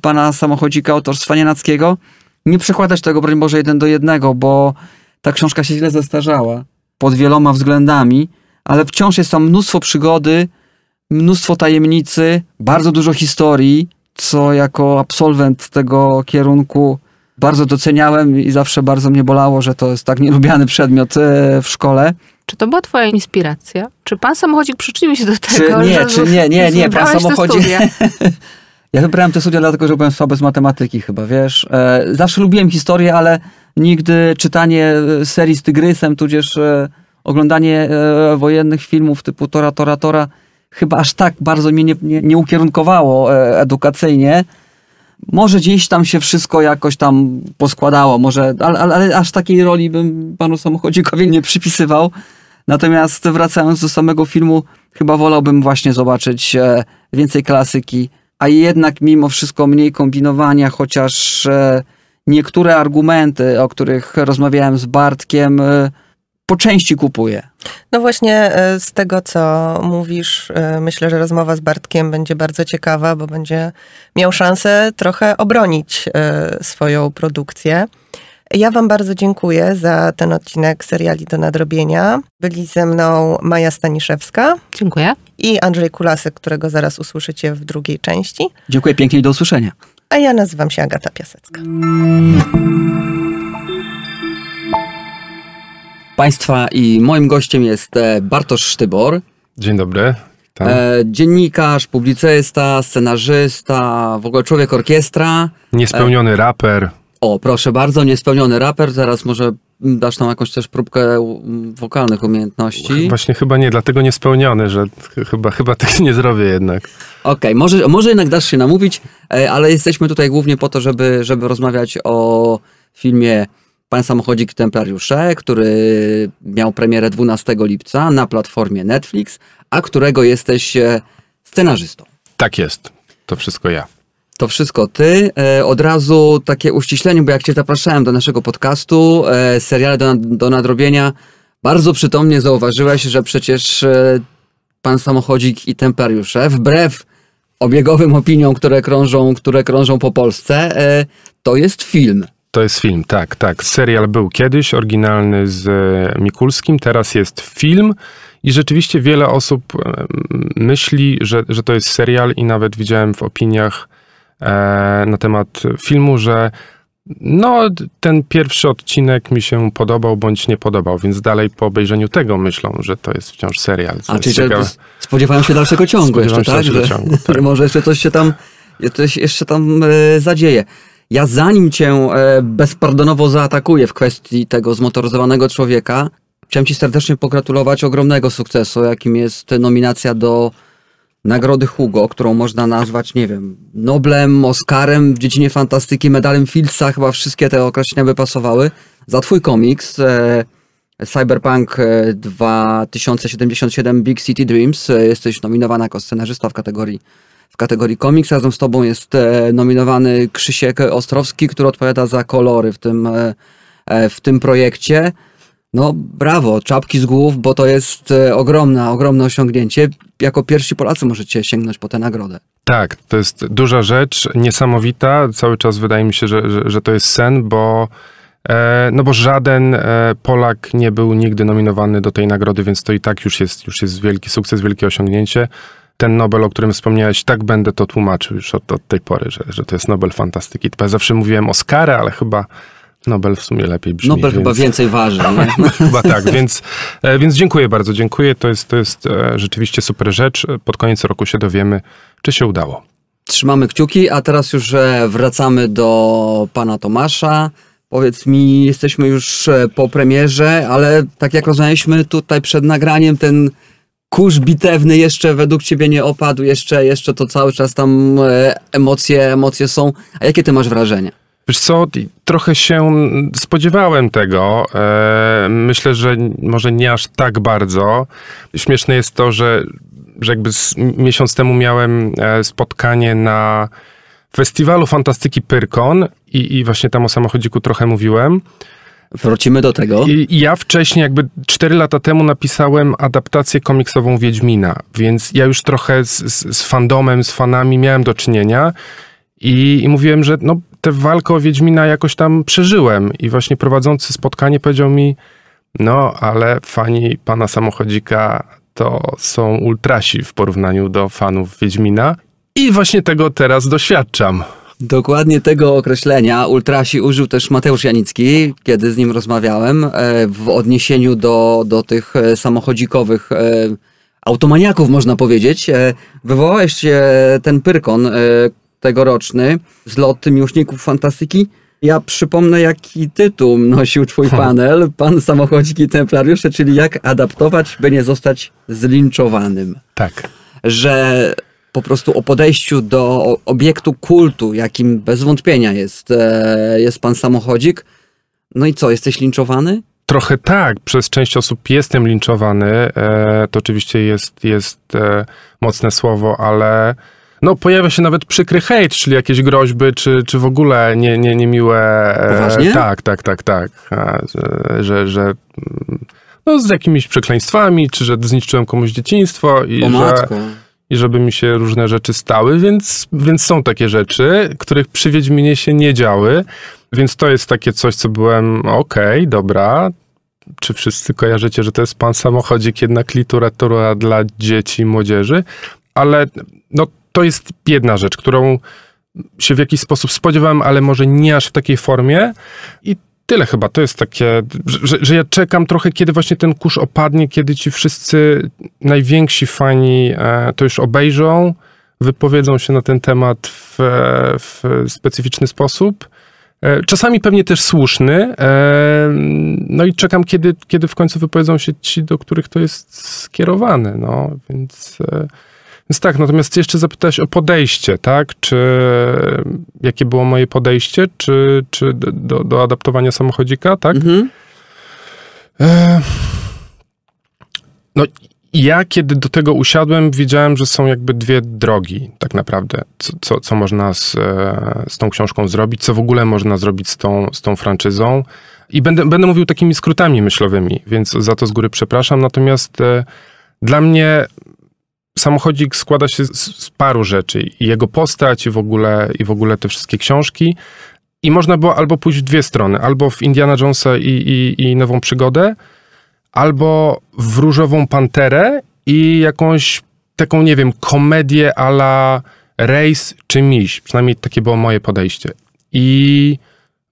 Speaker 3: pana samochodzika autorstwa Nienackiego. Nie przekładać tego, broń Boże, jeden do jednego, bo ta książka się źle zestarzała pod wieloma względami, ale wciąż jest tam mnóstwo przygody, mnóstwo tajemnicy, bardzo dużo historii, co jako absolwent tego kierunku bardzo doceniałem i zawsze bardzo mnie bolało, że to jest tak nielubiany przedmiot e, w szkole.
Speaker 2: Czy to była twoja inspiracja? Czy pan samochodzik przyczynił się do tego? Czy, nie, że, czy nie, nie, nie, pan
Speaker 3: samochodzik. ja wybrałem te studia dlatego, że byłem słaby z matematyki chyba, wiesz. E, zawsze lubiłem historię, ale nigdy czytanie e, serii z Tygrysem, tudzież e, oglądanie wojennych filmów typu Tora, Tora, Tora, chyba aż tak bardzo mnie nie, nie, nie ukierunkowało edukacyjnie. Może gdzieś tam się wszystko jakoś tam poskładało, może, ale, ale, ale aż takiej roli bym panu samochodzikowi nie przypisywał. Natomiast wracając do samego filmu, chyba wolałbym właśnie zobaczyć e, więcej klasyki, a jednak mimo wszystko mniej kombinowania, chociaż e, niektóre argumenty, o których rozmawiałem z Bartkiem, e, po części kupuję.
Speaker 1: No właśnie z tego, co mówisz, myślę, że rozmowa z Bartkiem będzie bardzo ciekawa, bo będzie miał szansę trochę obronić swoją produkcję. Ja Wam bardzo dziękuję za ten odcinek seriali do nadrobienia. Byli ze mną Maja Staniszewska. Dziękuję. I Andrzej Kulasek, którego zaraz usłyszycie w drugiej części.
Speaker 3: Dziękuję pięknie i do usłyszenia.
Speaker 1: A ja nazywam się Agata Piasecka.
Speaker 3: Państwa i moim gościem jest e, Bartosz Sztybor. Dzień dobry. Tam. E, dziennikarz, publicysta, scenarzysta, w ogóle człowiek orkiestra. Niespełniony e, raper. O, proszę bardzo, niespełniony raper, zaraz może dasz nam jakąś też próbkę wokalnych umiejętności. Właśnie chyba nie, dlatego niespełniony, że chyba, chyba tak nie zrobię jednak. Okej, okay, może, może jednak dasz się namówić, e, ale jesteśmy tutaj głównie po to, żeby, żeby rozmawiać o filmie Pan Samochodzik Templariusze, który miał premierę 12 lipca na platformie Netflix, a którego jesteś e, scenarzystą.
Speaker 4: Tak jest, to wszystko ja
Speaker 3: to wszystko ty. E, od razu takie uściślenie, bo jak cię zapraszałem do naszego podcastu, e, seriale do, do nadrobienia, bardzo przytomnie zauważyłeś, że przecież e, pan samochodzik i temperiusze, wbrew obiegowym opiniom, które krążą, które krążą po Polsce, to jest film.
Speaker 4: To jest film, tak, tak. Serial był kiedyś, oryginalny z Mikulskim, teraz jest film. I rzeczywiście wiele osób myśli, że, że to jest serial, i nawet widziałem w opiniach E, na temat filmu, że no, ten pierwszy odcinek mi się podobał bądź nie podobał, więc dalej po obejrzeniu tego myślą, że to jest wciąż serial. A czyli ciekawe...
Speaker 3: spodziewają się dalszego ciągu jeszcze, tak? dalszego ciągu, tak? że, może jeszcze coś się tam, coś jeszcze tam e, zadzieje. Ja zanim cię e, bezpardonowo zaatakuję w kwestii tego zmotoryzowanego człowieka, chciałem ci serdecznie pogratulować ogromnego sukcesu, jakim jest nominacja do nagrody Hugo, którą można nazwać, nie wiem, Noblem, Oscarem w dziedzinie fantastyki, medalem Filca, chyba wszystkie te określenia by pasowały, za twój komiks e, Cyberpunk 2077 e, Big City Dreams. E, jesteś nominowana jako scenarzysta w kategorii w kategorii komiks. Razem z tobą jest e, nominowany Krzysiek Ostrowski, który odpowiada za kolory w tym, e, e w tym projekcie. No brawo, czapki z głów, bo to jest e, ogromne, ogromne osiągnięcie. Jako pierwsi Polacy możecie sięgnąć po tę nagrodę.
Speaker 4: Tak, to jest duża rzecz, niesamowita. Cały czas wydaje mi się, że, że, że to jest sen, bo e, no bo żaden e, Polak nie był nigdy nominowany do tej nagrody, więc to i tak już jest, już jest wielki sukces, wielkie osiągnięcie. Ten Nobel, o którym wspomniałeś, tak będę to tłumaczył już od, od tej pory, że, że to jest Nobel Fantastyki. Ja zawsze mówiłem Oscara, ale chyba Nobel w sumie lepiej brzmi. Nobel więc... chyba więcej waży. No, chyba tak, więc, e, więc dziękuję bardzo, dziękuję. To jest, to jest e, rzeczywiście super rzecz. Pod koniec roku się dowiemy, czy się udało.
Speaker 3: Trzymamy kciuki, a teraz już e, wracamy do pana Tomasza. Powiedz mi, jesteśmy już po premierze, ale tak jak rozmawialiśmy tutaj przed nagraniem, ten kurz bitewny jeszcze według ciebie nie opadł, jeszcze, jeszcze to cały czas tam emocje, emocje są. A jakie ty masz wrażenia?
Speaker 4: Wiesz co, trochę się spodziewałem tego. E, myślę, że może nie aż tak bardzo. Śmieszne jest to, że, że jakby miesiąc temu miałem e, spotkanie na festiwalu fantastyki Pyrkon i, i właśnie tam o samochodziku trochę mówiłem. Wrócimy do tego. I ja wcześniej, jakby 4 lata temu, napisałem adaptację komiksową Wiedźmina, więc ja już trochę z, z fandomem, z fanami miałem do czynienia i, i mówiłem, że no tę walkę o Wiedźmina jakoś tam przeżyłem i właśnie prowadzący spotkanie powiedział mi, no ale fani pana samochodzika to są ultrasi w porównaniu do fanów Wiedźmina i właśnie tego teraz doświadczam. Dokładnie tego określenia ultrasi użył
Speaker 3: też Mateusz Janicki, kiedy z nim rozmawiałem e, w odniesieniu do, do tych e, samochodzikowych e, automaniaków, można powiedzieć. Wywołałeś ten pyrkon, tegoroczny zlot miłośników fantastyki. Ja przypomnę, jaki tytuł nosił twój panel, pan samochodziki templariusze, czyli jak adaptować, by nie zostać zlinczowanym. Tak. Że po prostu o podejściu do obiektu kultu, jakim bez wątpienia jest, e, jest pan samochodzik. No i co, jesteś linczowany?
Speaker 4: Trochę tak, przez część osób jestem linczowany. E, to oczywiście jest, jest e, mocne słowo, ale no, pojawia się nawet przykry hejt, czyli jakieś groźby, czy, czy w ogóle nie, nie, niemiłe... E, Poważnie? tak, tak, tak, tak. że, że mm, no, z jakimiś przekleństwami, czy że zniszczyłem komuś dzieciństwo i o że... i żeby mi się różne rzeczy stały, więc, więc są takie rzeczy, których przy Wiedźminie się nie działy, więc to jest takie coś, co byłem, okej, okay, dobra, czy wszyscy kojarzycie, że to jest pan samochodzik, jednak literatura dla dzieci i młodzieży, ale no to jest jedna rzecz, którą się w jakiś sposób spodziewałem, ale może nie aż w takiej formie. I tyle chyba. To jest takie, że, że ja czekam trochę, kiedy właśnie ten kurz opadnie, kiedy ci wszyscy najwięksi fani e, to już obejrzą, wypowiedzą się na ten temat w, w specyficzny sposób. E, czasami pewnie też słuszny. E, no i czekam, kiedy, kiedy w końcu wypowiedzą się ci, do których to jest skierowane. No, więc więc tak, natomiast jeszcze zapytałeś o podejście, tak? Czy jakie było moje podejście, czy, czy do, do adaptowania samochodzika, tak? Mhm. E... No, ja kiedy do tego usiadłem, widziałem, że są jakby dwie drogi, tak naprawdę, co, co, co można z, e, z tą książką zrobić, co w ogóle można zrobić z tą, z tą franczyzą. I będę, będę mówił takimi skrótami myślowymi, więc za to z góry przepraszam. Natomiast e, dla mnie samochodzik składa się z, z paru rzeczy. I jego postać, i w, ogóle, i w ogóle te wszystkie książki. I można było albo pójść w dwie strony, albo w Indiana Jonesa i, i, i Nową Przygodę, albo w Różową Panterę i jakąś taką, nie wiem, komedię ala Race czy Miś. Przynajmniej takie było moje podejście. I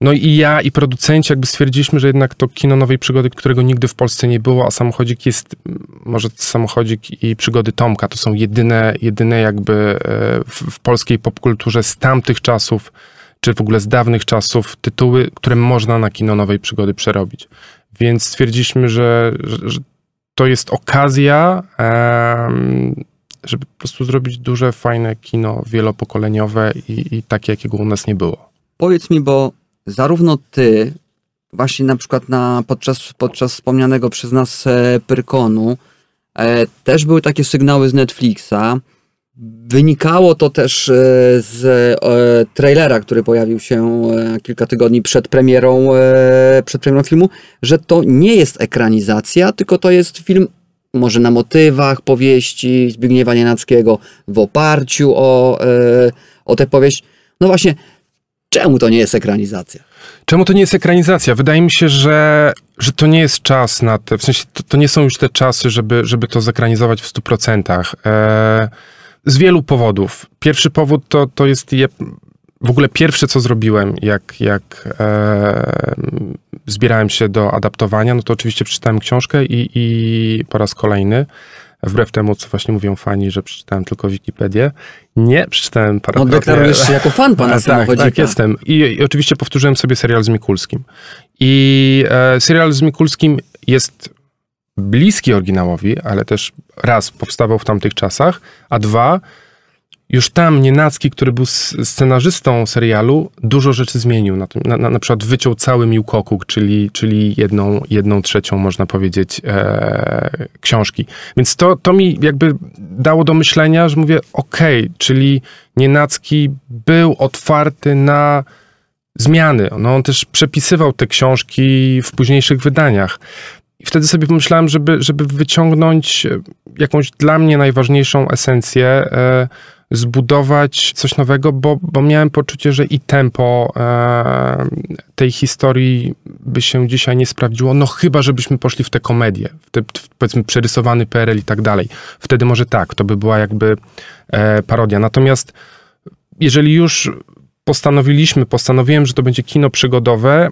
Speaker 4: no i ja i producenci jakby stwierdziliśmy, że jednak to kino nowej przygody, którego nigdy w Polsce nie było, a samochodzik jest, może samochodzik i przygody Tomka, to są jedyne, jedyne jakby e, w, w polskiej popkulturze z tamtych czasów, czy w ogóle z dawnych czasów, tytuły, które można na kino nowej przygody przerobić. Więc stwierdziliśmy, że, że, że to jest okazja, um, żeby po prostu zrobić duże, fajne kino wielopokoleniowe i, i takie, jakiego u nas nie było.
Speaker 3: Powiedz mi, bo zarówno ty, właśnie na przykład na, podczas, podczas wspomnianego przez nas e, Pyrkonu, e, też były takie sygnały z Netflixa. Wynikało to też e, z e, trailera, który pojawił się e, kilka tygodni przed premierą, e, przed premierą filmu, że to nie jest ekranizacja, tylko to jest film może na motywach powieści Zbigniewa Nienackiego w oparciu o, e, o tę powieść. No właśnie, Czemu to nie jest ekranizacja?
Speaker 4: Czemu to nie jest ekranizacja? Wydaje mi się, że, że to nie jest czas na te, w sensie to, to nie są już te czasy, żeby, żeby to zekranizować w 100%. Eee, z wielu powodów. Pierwszy powód to, to jest je, w ogóle pierwsze, co zrobiłem, jak, jak e, zbierałem się do adaptowania, no to oczywiście przeczytałem książkę i, i po raz kolejny wbrew temu, co właśnie mówią fani, że przeczytałem tylko Wikipedię. Nie, przeczytałem parę No deklarujesz się jako fan pana tak, tak, jestem. I, I, oczywiście powtórzyłem sobie serial z Mikulskim. I e, serial z Mikulskim jest bliski oryginałowi, ale też raz powstawał w tamtych czasach, a dwa już tam Nienacki, który był scenarzystą serialu, dużo rzeczy zmienił. Na, na, na przykład wyciął cały Miłkoku, czyli, czyli jedną, jedną trzecią, można powiedzieć, e, książki. Więc to, to mi jakby dało do myślenia, że mówię, okej, okay, czyli Nienacki był otwarty na zmiany. No, on też przepisywał te książki w późniejszych wydaniach. I wtedy sobie pomyślałem, żeby, żeby wyciągnąć e, jakąś dla mnie najważniejszą esencję, e, zbudować coś nowego, bo, bo miałem poczucie, że i tempo e, tej historii by się dzisiaj nie sprawdziło. No chyba, żebyśmy poszli w te komedie, w te w, powiedzmy przerysowany PRL i tak dalej. Wtedy może tak, to by była jakby e, parodia. Natomiast jeżeli już postanowiliśmy, postanowiłem, że to będzie kino przygodowe,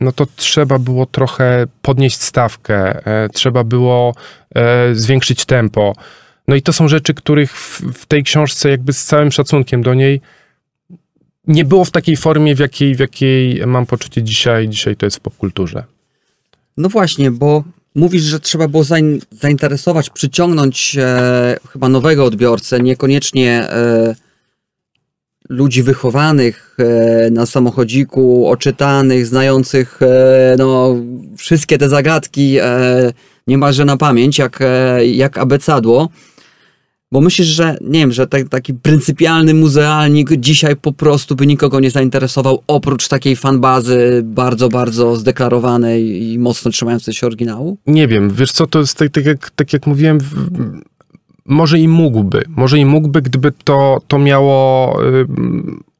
Speaker 4: no to trzeba było trochę podnieść stawkę, e, trzeba było e, zwiększyć tempo. No i to są rzeczy, których w, w tej książce, jakby z całym szacunkiem do niej, nie było w takiej formie, w jakiej, w jakiej mam poczucie dzisiaj, dzisiaj to jest w popkulturze. No właśnie, bo mówisz, że trzeba było
Speaker 3: zainteresować, przyciągnąć e, chyba nowego odbiorcę, niekoniecznie e, ludzi wychowanych e, na samochodziku, oczytanych, znających e, no, wszystkie te zagadki e, niemalże na pamięć, jak, e, jak abecadło. Bo myślisz, że nie wiem, że tak, taki pryncypialny muzealnik dzisiaj po prostu by nikogo nie zainteresował, oprócz takiej fanbazy bardzo, bardzo zdeklarowanej i mocno trzymającej się oryginału?
Speaker 4: Nie wiem, wiesz co, to jest tak, tak, jak, tak jak mówiłem, w, może i mógłby, może i mógłby, gdyby to, to miało y,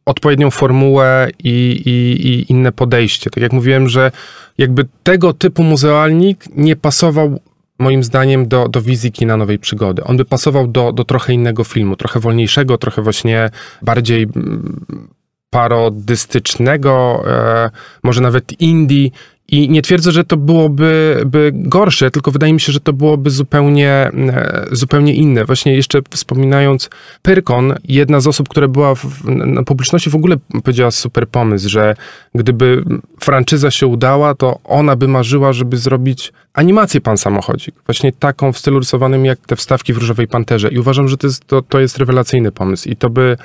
Speaker 4: odpowiednią formułę i, i, i inne podejście. Tak jak mówiłem, że jakby tego typu muzealnik nie pasował moim zdaniem do, do wizji kina nowej przygody. On by pasował do, do trochę innego filmu, trochę wolniejszego, trochę właśnie bardziej mm, parodystycznego, e, może nawet indie, i nie twierdzę, że to byłoby by gorsze, tylko wydaje mi się, że to byłoby zupełnie, e, zupełnie inne. Właśnie jeszcze wspominając Pyrkon, jedna z osób, która była w, na publiczności w ogóle powiedziała super pomysł, że gdyby franczyza się udała, to ona by marzyła, żeby zrobić animację Pan Samochodzik. Właśnie taką w stylu rysowanym jak te wstawki w Różowej Panterze. I uważam, że to jest, to, to jest rewelacyjny pomysł. I to by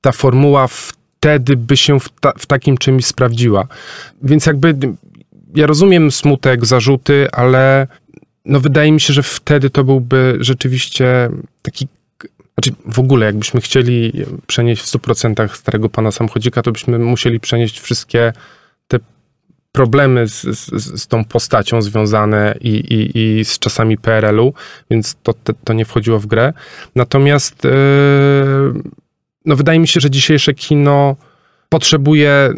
Speaker 4: ta formuła w wtedy by się w, ta, w, takim czymś sprawdziła. Więc jakby ja rozumiem smutek, zarzuty, ale no wydaje mi się, że wtedy to byłby rzeczywiście taki znaczy w ogóle, jakbyśmy chcieli przenieść w 100% starego pana samochodzika, to byśmy musieli przenieść wszystkie te problemy z, z, z tą postacią związane i, i, i z czasami PRL-u, więc to, to, to, nie wchodziło w grę. Natomiast yy, no wydaje mi się, że dzisiejsze kino potrzebuje,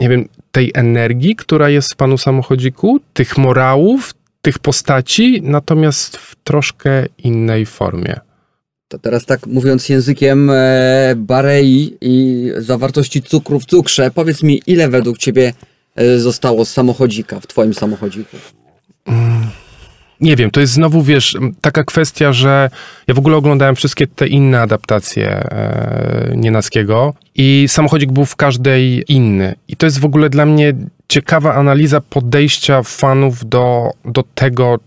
Speaker 4: nie wiem, tej energii, która jest w panu samochodziku, tych morałów, tych postaci, natomiast w troszkę innej formie.
Speaker 3: To teraz tak mówiąc językiem e, Barei i zawartości cukru w cukrze, powiedz mi, ile według ciebie e, zostało z samochodzika, w twoim samochodziku?
Speaker 4: Mm nie wiem, to jest znowu, wiesz, taka kwestia, że ja w ogóle oglądałem wszystkie te inne adaptacje e, Nienackiego i samochodzik był w każdej inny. I to jest w ogóle dla mnie ciekawa analiza podejścia fanów do, do tego,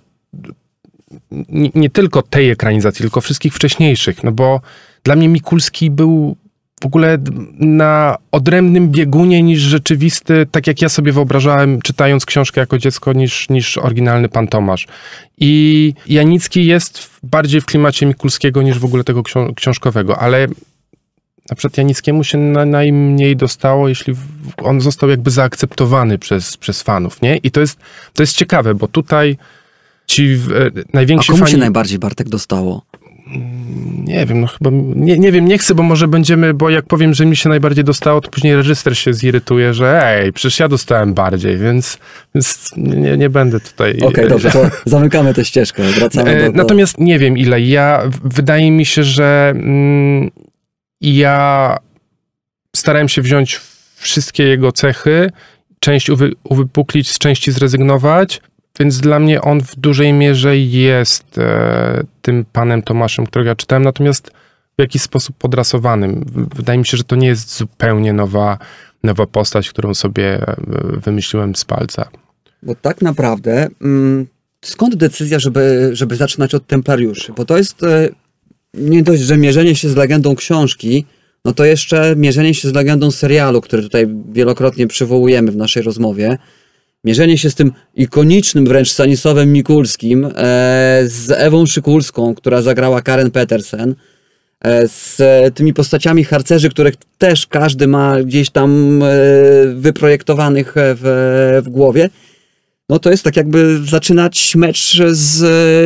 Speaker 4: nie, nie tylko tej ekranizacji, tylko wszystkich wcześniejszych, no bo dla mnie Mikulski był w ogóle na odrębnym biegunie niż rzeczywisty, tak jak ja sobie wyobrażałem, czytając książkę jako dziecko, niż, niż oryginalny pan Tomasz. I Janicki jest bardziej w klimacie Mikulskiego niż w ogóle tego książkowego, ale na przykład Janickiemu się na, najmniej dostało, jeśli on został jakby zaakceptowany przez, przez fanów, nie? I to jest, to jest ciekawe, bo tutaj ci e, najwięksi A komu fani... się najbardziej, Bartek, dostało? nie wiem, no chyba, nie, nie wiem, nie chcę, bo może będziemy, bo jak powiem, że mi się najbardziej dostało, to później reżyser się zirytuje, że ej, przecież ja dostałem bardziej, więc, więc nie, nie będę tutaj... Okej, okay, e, dobrze, to zamykamy tę ścieżkę, wracamy e, do, do... Natomiast nie wiem ile, ja, wydaje mi się, że mm, ja starałem się wziąć wszystkie jego cechy, część uwy, uwypuklić, z części zrezygnować, więc dla mnie on w dużej mierze jest e, tym panem Tomaszem, którego ja czytałem, natomiast w jakiś sposób podrasowanym. Wydaje mi się, że to nie jest zupełnie nowa, nowa postać, którą sobie e, wymyśliłem z palca.
Speaker 3: Bo no tak naprawdę, mm, skąd decyzja, żeby, żeby zaczynać od templariuszy? Bo to jest e, nie dość, że mierzenie się z legendą książki, no to jeszcze mierzenie się z legendą serialu, który tutaj wielokrotnie przywołujemy w naszej rozmowie mierzenie się z tym ikonicznym wręcz Stanisławem Mikulskim, e, z Ewą Szykulską, która zagrała Karen Petersen, e, z tymi postaciami harcerzy, których też każdy ma gdzieś tam e, wyprojektowanych w, w głowie, no to jest tak jakby zaczynać mecz z,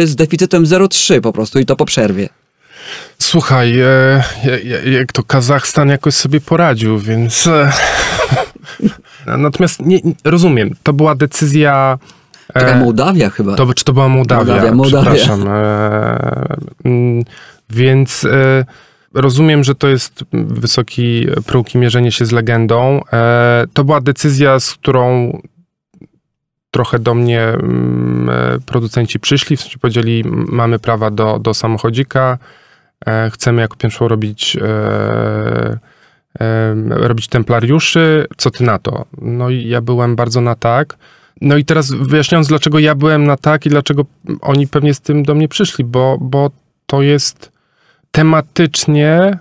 Speaker 3: z deficytem 0-3 po prostu i to po przerwie.
Speaker 4: Słuchaj, e, jak to Kazachstan jakoś sobie poradził, więc... E, No, natomiast nie, rozumiem, to była decyzja.
Speaker 3: była e, Mołdawia
Speaker 4: chyba. To, czy to była Mołdawia? Mołdawia, Mołdawia. Przepraszam. E, mm, więc e, rozumiem, że to jest wysoki próg i mierzenie się z legendą. E, to była decyzja, z którą trochę do mnie mm, e, producenci przyszli, w sensie powiedzieli, mamy prawa do, do samochodzika, e, chcemy jako pierwszą robić robić templariuszy, co ty na to? No i ja byłem bardzo na tak. No i teraz wyjaśniając, dlaczego ja byłem na tak i dlaczego oni pewnie z tym do mnie przyszli, bo, bo to jest tematycznie,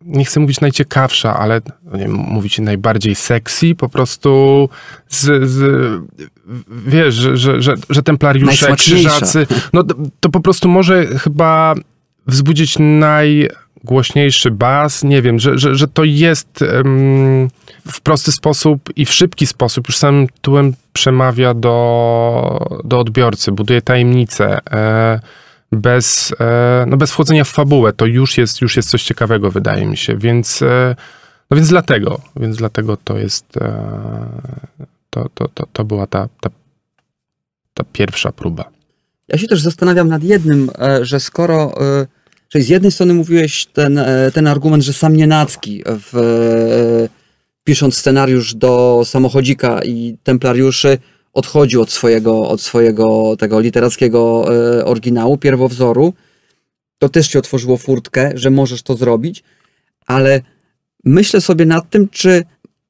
Speaker 4: nie chcę mówić najciekawsza, ale no nie mówić najbardziej sexy, po prostu z, z, wiesz, że, że, że, że templariusze, krzyżacy, no to po prostu może chyba wzbudzić naj głośniejszy bas, nie wiem, że, że, że to jest um, w prosty sposób i w szybki sposób, już samym tyłem przemawia do, do odbiorcy, buduje tajemnicę. E, bez, e, no bez wchodzenia w fabułę, to już jest, już jest coś ciekawego, wydaje mi się, więc, e, no więc dlatego, więc dlatego to jest, e, to, to, to, to była ta, ta, ta pierwsza próba.
Speaker 3: Ja się też zastanawiam nad jednym, e, że skoro e, Czyli z jednej strony mówiłeś ten, e, ten argument, że sam Nienacki w, e, pisząc scenariusz do samochodzika i templariuszy odchodził od swojego, od swojego tego literackiego e, oryginału, pierwowzoru. To też ci otworzyło furtkę, że możesz to zrobić, ale myślę sobie nad tym, czy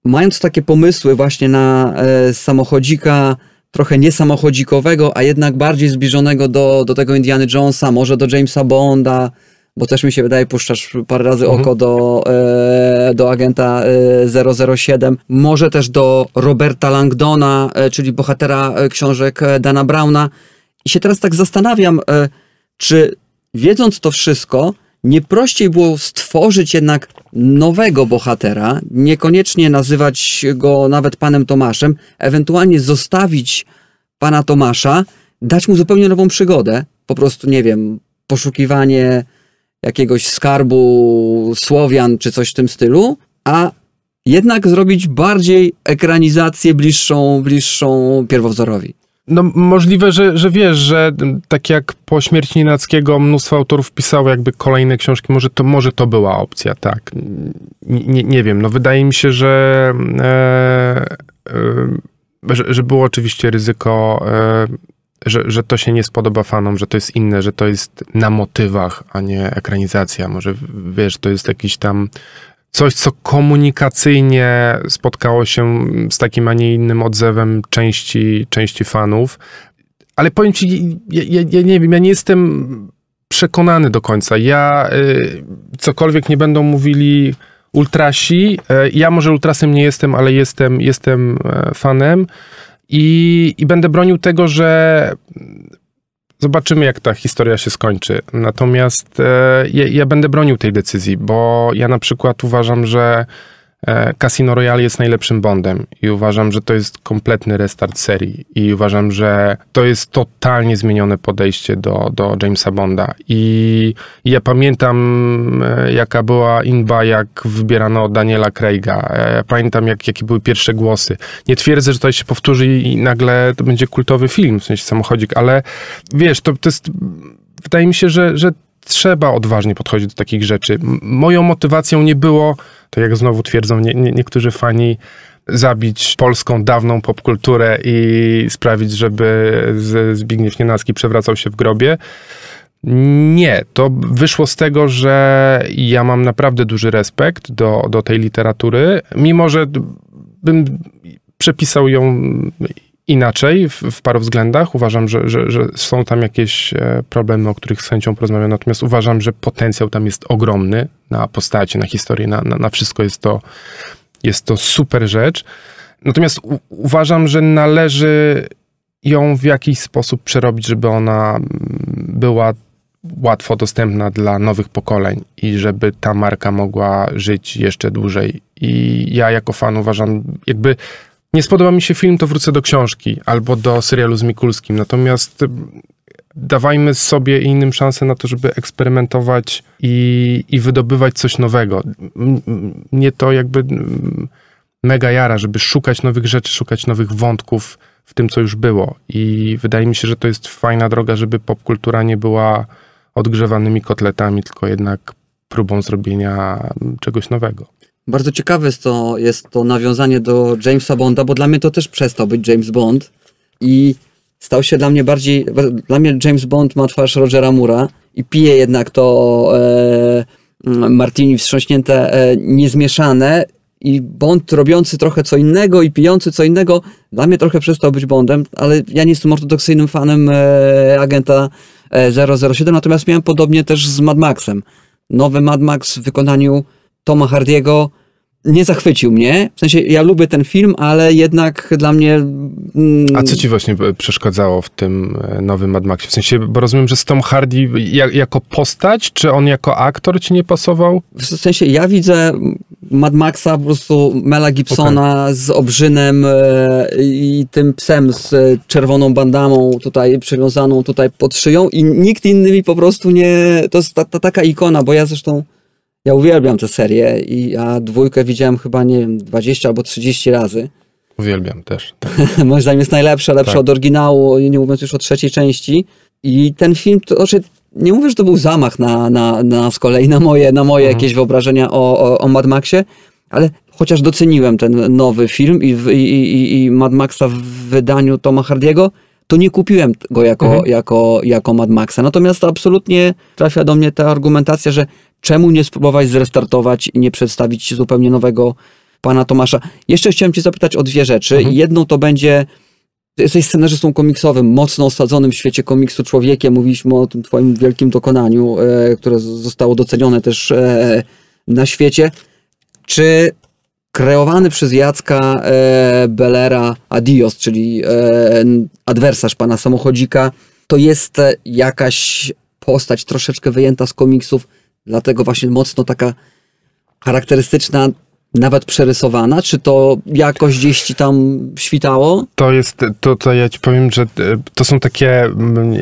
Speaker 3: mając takie pomysły właśnie na samochodzika, trochę nie samochodzikowego, a jednak bardziej zbliżonego do, do tego Indiana Jonesa, może do Jamesa Bonda, bo też mi się wydaje, puszczasz parę razy mhm. oko do, e, do agenta e, 007, może też do Roberta Langdona, e, czyli bohatera e, książek e, Dana Brauna. I się teraz tak zastanawiam, e, czy wiedząc to wszystko, nie prościej było stworzyć jednak nowego bohatera, niekoniecznie nazywać go nawet panem Tomaszem, ewentualnie zostawić pana Tomasza, dać mu zupełnie nową przygodę, po prostu, nie wiem, poszukiwanie jakiegoś skarbu Słowian czy coś w tym stylu, a jednak zrobić bardziej ekranizację bliższą, bliższą pierwowzorowi.
Speaker 4: No możliwe, że, że wiesz, że mm, tak jak po śmierci Nienackiego mnóstwo autorów pisało jakby kolejne książki, może to, może to była opcja, tak. nie, nie wiem, no wydaje mi się, że, mm, e, e, że, że, było oczywiście ryzyko e, że, że to się nie spodoba fanom, że to jest inne, że to jest na motywach, a nie ekranizacja. Może wiesz, to jest jakiś tam coś, co komunikacyjnie spotkało się z takim, a nie innym odzewem części, części fanów. Ale powiem ci, ja, ja, ja nie wiem, ja nie jestem przekonany do końca. Ja y, cokolwiek nie będą mówili ultrasi, y, ja może ultrasem nie jestem, ale jestem, jestem e, fanem. I, i będę bronił tego, że zobaczymy, jak ta historia się skończy. Natomiast e, ja, ja będę bronił tej decyzji, bo ja na przykład uważam, że E, Casino Royale jest najlepszym Bondem i uważam, że to jest kompletny restart serii i uważam, że to jest totalnie zmienione podejście do, do Jamesa Bonda i ja pamiętam e, jaka była inba, jak wybierano Daniela Craiga, e, pamiętam jak, jakie były pierwsze głosy. Nie twierdzę, że to się powtórzy i nagle to będzie kultowy film, w sensie samochodzik, ale wiesz, to, to jest wydaje mi się, że, że trzeba odważnie podchodzić do takich rzeczy. Moją motywacją nie było, tak jak znowu twierdzą nie, nie, niektórzy fani, zabić polską dawną popkulturę i sprawić, żeby Zbigniew Nienacki przewracał się w grobie. Nie, to wyszło z tego, że ja mam naprawdę duży respekt do, do tej literatury, mimo że bym przepisał ją inaczej w, w paru względach. Uważam, że, że, że, są tam jakieś e, problemy, o których z chęcią porozmawiam, natomiast uważam, że potencjał tam jest ogromny na postacie, na historię, na, na, na wszystko jest to, jest to super rzecz. Natomiast u, uważam, że należy ją w jakiś sposób przerobić, żeby ona mm, była łatwo dostępna dla nowych pokoleń i żeby ta marka mogła żyć jeszcze dłużej. I ja jako fan uważam, jakby nie spodoba mi się film, to wrócę do książki albo do serialu z Mikulskim. Natomiast y, dawajmy sobie i innym szansę na to, żeby eksperymentować i, i wydobywać coś nowego. Nie to jakby mega jara, żeby szukać nowych rzeczy, szukać nowych wątków w tym, co już było. I wydaje mi się, że to jest fajna droga, żeby popkultura nie była odgrzewanymi kotletami, tylko jednak próbą zrobienia czegoś nowego.
Speaker 3: Bardzo ciekawe jest to, jest to nawiązanie do Jamesa Bonda, bo dla mnie to też przestał być James Bond i stał się dla mnie bardziej. Dla mnie James Bond ma twarz Rogera Mura i pije jednak to e, mm, martini wstrząśnięte, e, niezmieszane i Bond robiący trochę co innego i pijący co innego, dla mnie trochę przestał być Bondem, ale ja nie jestem ortodoksyjnym fanem e, agenta e, 007, natomiast miałem podobnie też z Mad Maxem. Nowy Mad Max w wykonaniu Toma
Speaker 4: Hardiego nie zachwycił mnie. W sensie ja lubię ten film, ale jednak dla mnie. Mm, A co ci właśnie przeszkadzało w tym e, nowym Mad Maxie? W sensie, bo rozumiem, że z Tom Hardy jako postać, czy on jako aktor ci nie pasował? W sensie ja widzę
Speaker 3: Mad Maxa, po prostu Mela Gibsona okay. z obrzynem e, i tym psem z e, czerwoną bandamą tutaj przywiązaną tutaj pod szyją i nikt inny mi po prostu nie... To jest ta, ta taka ikona, bo ja zresztą ja uwielbiam tę serię i ja dwójkę widziałem chyba, nie wiem, 20 albo 30 razy.
Speaker 4: Uwielbiam też. Tak.
Speaker 3: Moim zdaniem jest najlepsza, lepsza tak. od oryginału, nie mówiąc już o trzeciej części. I ten film, to znaczy, nie mówię, że to był zamach na, na, na nas kolei, na moje, na moje mhm. jakieś wyobrażenia o, o, o Mad Maxie, ale chociaż doceniłem ten nowy film i, i, i, i Mad Maxa w wydaniu Toma Hardiego, to nie kupiłem go jako, mhm. jako, jako Mad Maxa. Natomiast absolutnie trafia do mnie ta argumentacja, że czemu nie spróbować zrestartować i nie przedstawić zupełnie nowego pana Tomasza. Jeszcze chciałem cię zapytać o dwie rzeczy. Mhm. Jedną to będzie jesteś scenarzystą komiksowym, mocno osadzonym w świecie komiksu człowiekiem. Mówiliśmy o tym twoim wielkim dokonaniu, e, które zostało docenione też e, na świecie. Czy kreowany przez Jacka e, Belera Adios, czyli e, adwersarz pana samochodzika, to jest e, jakaś postać troszeczkę wyjęta z komiksów, dlatego właśnie mocno taka charakterystyczna nawet przerysowana? Czy to jakoś gdzieś ci tam świtało?
Speaker 4: To jest, to, to ja ci powiem, że e, to są takie mm,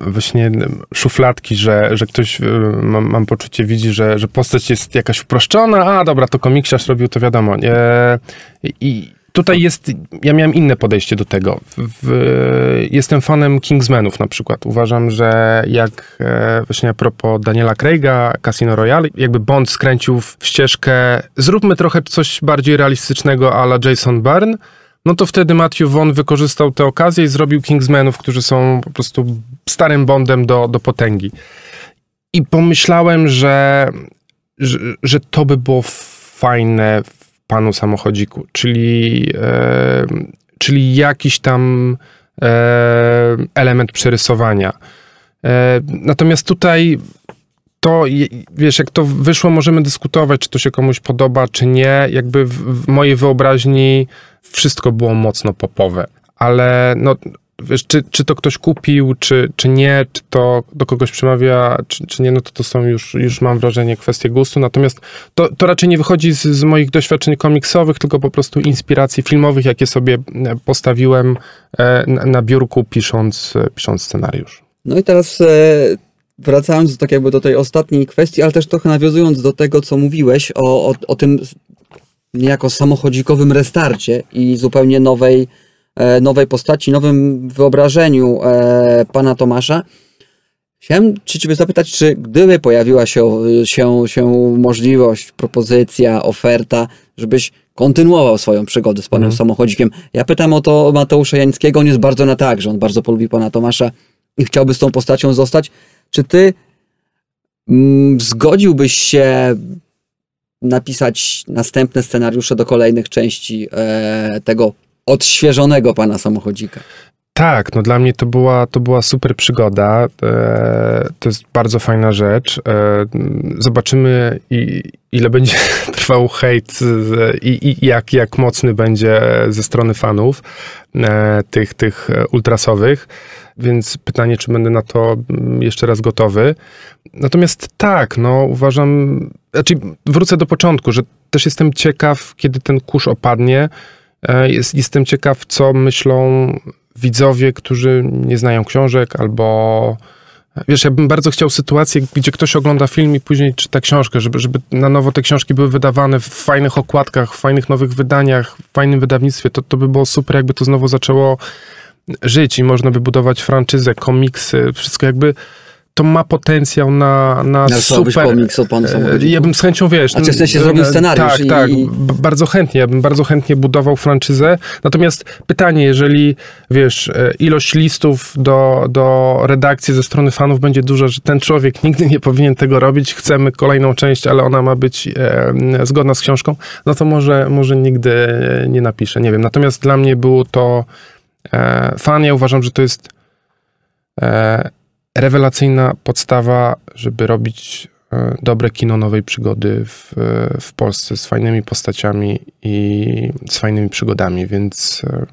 Speaker 4: właśnie szufladki, że, że ktoś, e, mam, mam poczucie, widzi, że, że postać jest jakaś uproszczona, a dobra, to komiksiarz robił, to wiadomo. nie i Tutaj jest, ja miałem inne podejście do tego. W, jestem fanem Kingsmenów na przykład. Uważam, że jak e, właśnie a propos Daniela Craiga, Casino Royale, jakby Bond skręcił w ścieżkę, zróbmy trochę coś bardziej realistycznego la Jason Byrne, no to wtedy Matthew Vaughn wykorzystał tę okazję i zrobił Kingsmenów, którzy są po prostu starym Bondem do, do potęgi. I pomyślałem, że, że, że to by było fajne panu samochodziku, czyli, e, czyli jakiś tam e, element przerysowania. E, natomiast tutaj to, wiesz, jak to wyszło, możemy dyskutować, czy to się komuś podoba, czy nie. Jakby w, w mojej wyobraźni wszystko było mocno popowe, ale no, wiesz, czy, czy to ktoś kupił, czy, czy nie, czy to do kogoś przemawia, czy, czy nie, no to to są już, już mam wrażenie kwestie gustu. Natomiast to, to raczej nie wychodzi z, z moich doświadczeń komiksowych, tylko po prostu inspiracji filmowych, jakie sobie e, postawiłem e, na, na biurku pisząc, e, pisząc scenariusz.
Speaker 3: No i teraz wracając tak jakby do tej ostatniej kwestii, ale też trochę nawiązując do tego, co mówiłeś o, o, o tym niejako samochodzikowym restarcie i zupełnie nowej E, nowej postaci, nowym wyobrażeniu e, pana Tomasza. Chciałem czy ciebie zapytać, czy gdyby pojawiła się, się, się możliwość, propozycja, oferta, żebyś kontynuował swoją przygodę z panem mm. samochodzikiem. Ja pytam o to Mateusza Jańskiego, on jest bardzo na tak, że on bardzo polubi pana Tomasza i chciałby z tą postacią zostać. Czy ty mm, zgodziłbyś się napisać następne scenariusze do kolejnych części e, tego odświeżonego pana samochodzika.
Speaker 4: Tak, no dla mnie to była, to była super przygoda. E, to jest bardzo fajna rzecz. E, zobaczymy, i, ile będzie trwał hejt i, i, jak, jak mocny będzie ze strony fanów e, tych, tych e, ultrasowych. Więc pytanie, czy będę na to mm, jeszcze raz gotowy. Natomiast tak, no uważam, znaczy wrócę do początku, że też jestem ciekaw, kiedy ten kurz opadnie E, jest, jestem ciekaw, co myślą widzowie, którzy nie znają książek albo. Wiesz, ja bym bardzo chciał sytuację, gdzie ktoś ogląda film i później czyta książkę, żeby, żeby na nowo te książki były wydawane w fajnych okładkach, w fajnych nowych wydaniach, w fajnym wydawnictwie. To, to by było super, jakby to znowu zaczęło żyć i można by budować franczyzę, komiksy, wszystko jakby to ma potencjał na, na, super... Komiks
Speaker 3: o Pan e, ja bym
Speaker 4: z chęcią, wiesz... A czy się, sensie e, zrobił scenariusz? Tak, i... tak. Bardzo chętnie. Ja bym bardzo chętnie budował franczyzę. Natomiast pytanie, jeżeli, wiesz, e, ilość listów do, do redakcji ze strony fanów będzie duża, że ten człowiek nigdy nie powinien tego robić, chcemy kolejną część, ale ona ma być e, zgodna z książką, no to może, może nigdy nie napiszę, nie wiem. Natomiast dla mnie było to e, fan, ja uważam, że to jest e, rewelacyjna podstawa, żeby robić e, dobre kino nowej przygody w, e, w Polsce z fajnymi postaciami i z fajnymi przygodami, więc e,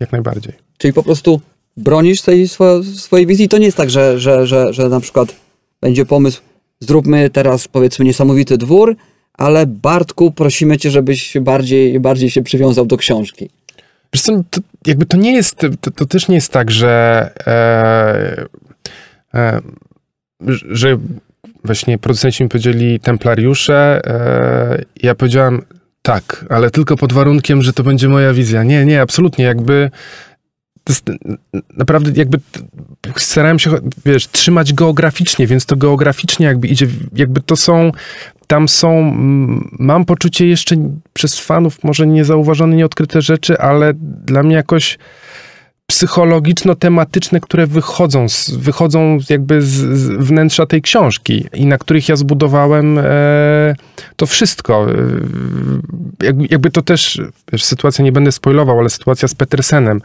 Speaker 4: jak najbardziej.
Speaker 3: Czyli po prostu bronisz tej swo swojej wizji. To nie jest tak, że, że, że, że na przykład będzie pomysł, zróbmy teraz powiedzmy niesamowity dwór, ale Bartku, prosimy cię, żebyś bardziej, bardziej się przywiązał do książki.
Speaker 4: Wiesz co, to, jakby to nie jest, to, to też nie jest tak, że e, E, że właśnie producenci mi powiedzieli templariusze. E, ja powiedziałem tak, ale tylko pod warunkiem, że to będzie moja wizja. Nie, nie, absolutnie, jakby jest, naprawdę jakby starałem się, wiesz, trzymać geograficznie, więc to geograficznie jakby idzie, jakby to są, tam są, mam poczucie jeszcze przez fanów może niezauważone, nieodkryte rzeczy, ale dla mnie jakoś psychologiczno-tematyczne, które wychodzą, z, wychodzą jakby z, z, wnętrza tej książki i na których ja zbudowałem e, to wszystko. E, jakby, jakby to też, wiesz, sytuacja, nie będę spoilował, ale sytuacja z Petersenem,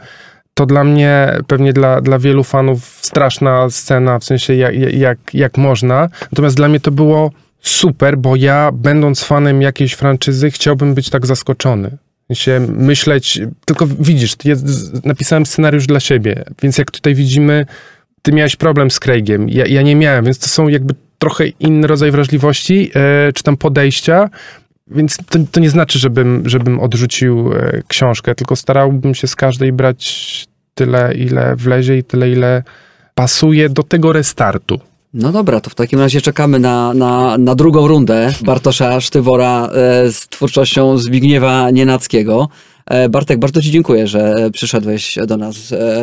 Speaker 4: to dla mnie, pewnie dla, dla wielu fanów straszna scena, w sensie jak, jak, jak można, natomiast dla mnie to było super, bo ja będąc fanem jakiejś franczyzy chciałbym być tak zaskoczony się myśleć, tylko widzisz, napisałem scenariusz dla siebie, więc jak tutaj widzimy, ty miałeś problem z Craigiem, ja, ja nie miałem, więc to są jakby trochę inny rodzaj wrażliwości, yy, czy tam podejścia, więc to, to, nie znaczy, żebym, żebym odrzucił yy, książkę, tylko starałbym się z każdej brać tyle, ile wlezie i tyle, ile pasuje do tego restartu.
Speaker 3: No dobra, to w takim razie czekamy na, na, na drugą rundę Bartosza Sztywora e, z twórczością Zbigniewa Nienackiego. E, Bartek, bardzo Ci dziękuję, że e, przyszedłeś do nas,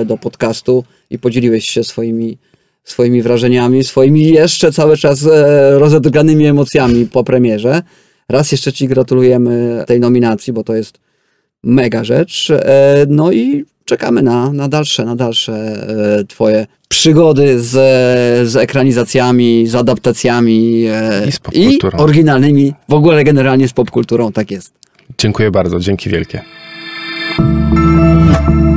Speaker 3: do podcastu i podzieliłeś się swoimi, swoimi wrażeniami, swoimi jeszcze cały czas rozedrganymi emocjami po premierze. Raz jeszcze Ci gratulujemy tej nominacji, bo to jest mega rzecz. No i czekamy na, na dalsze, na dalsze Twoje przygody z, z ekranizacjami, z adaptacjami e, I, z i oryginalnymi, w ogóle generalnie z popkulturą,
Speaker 4: tak jest. Dziękuję bardzo, dzięki wielkie.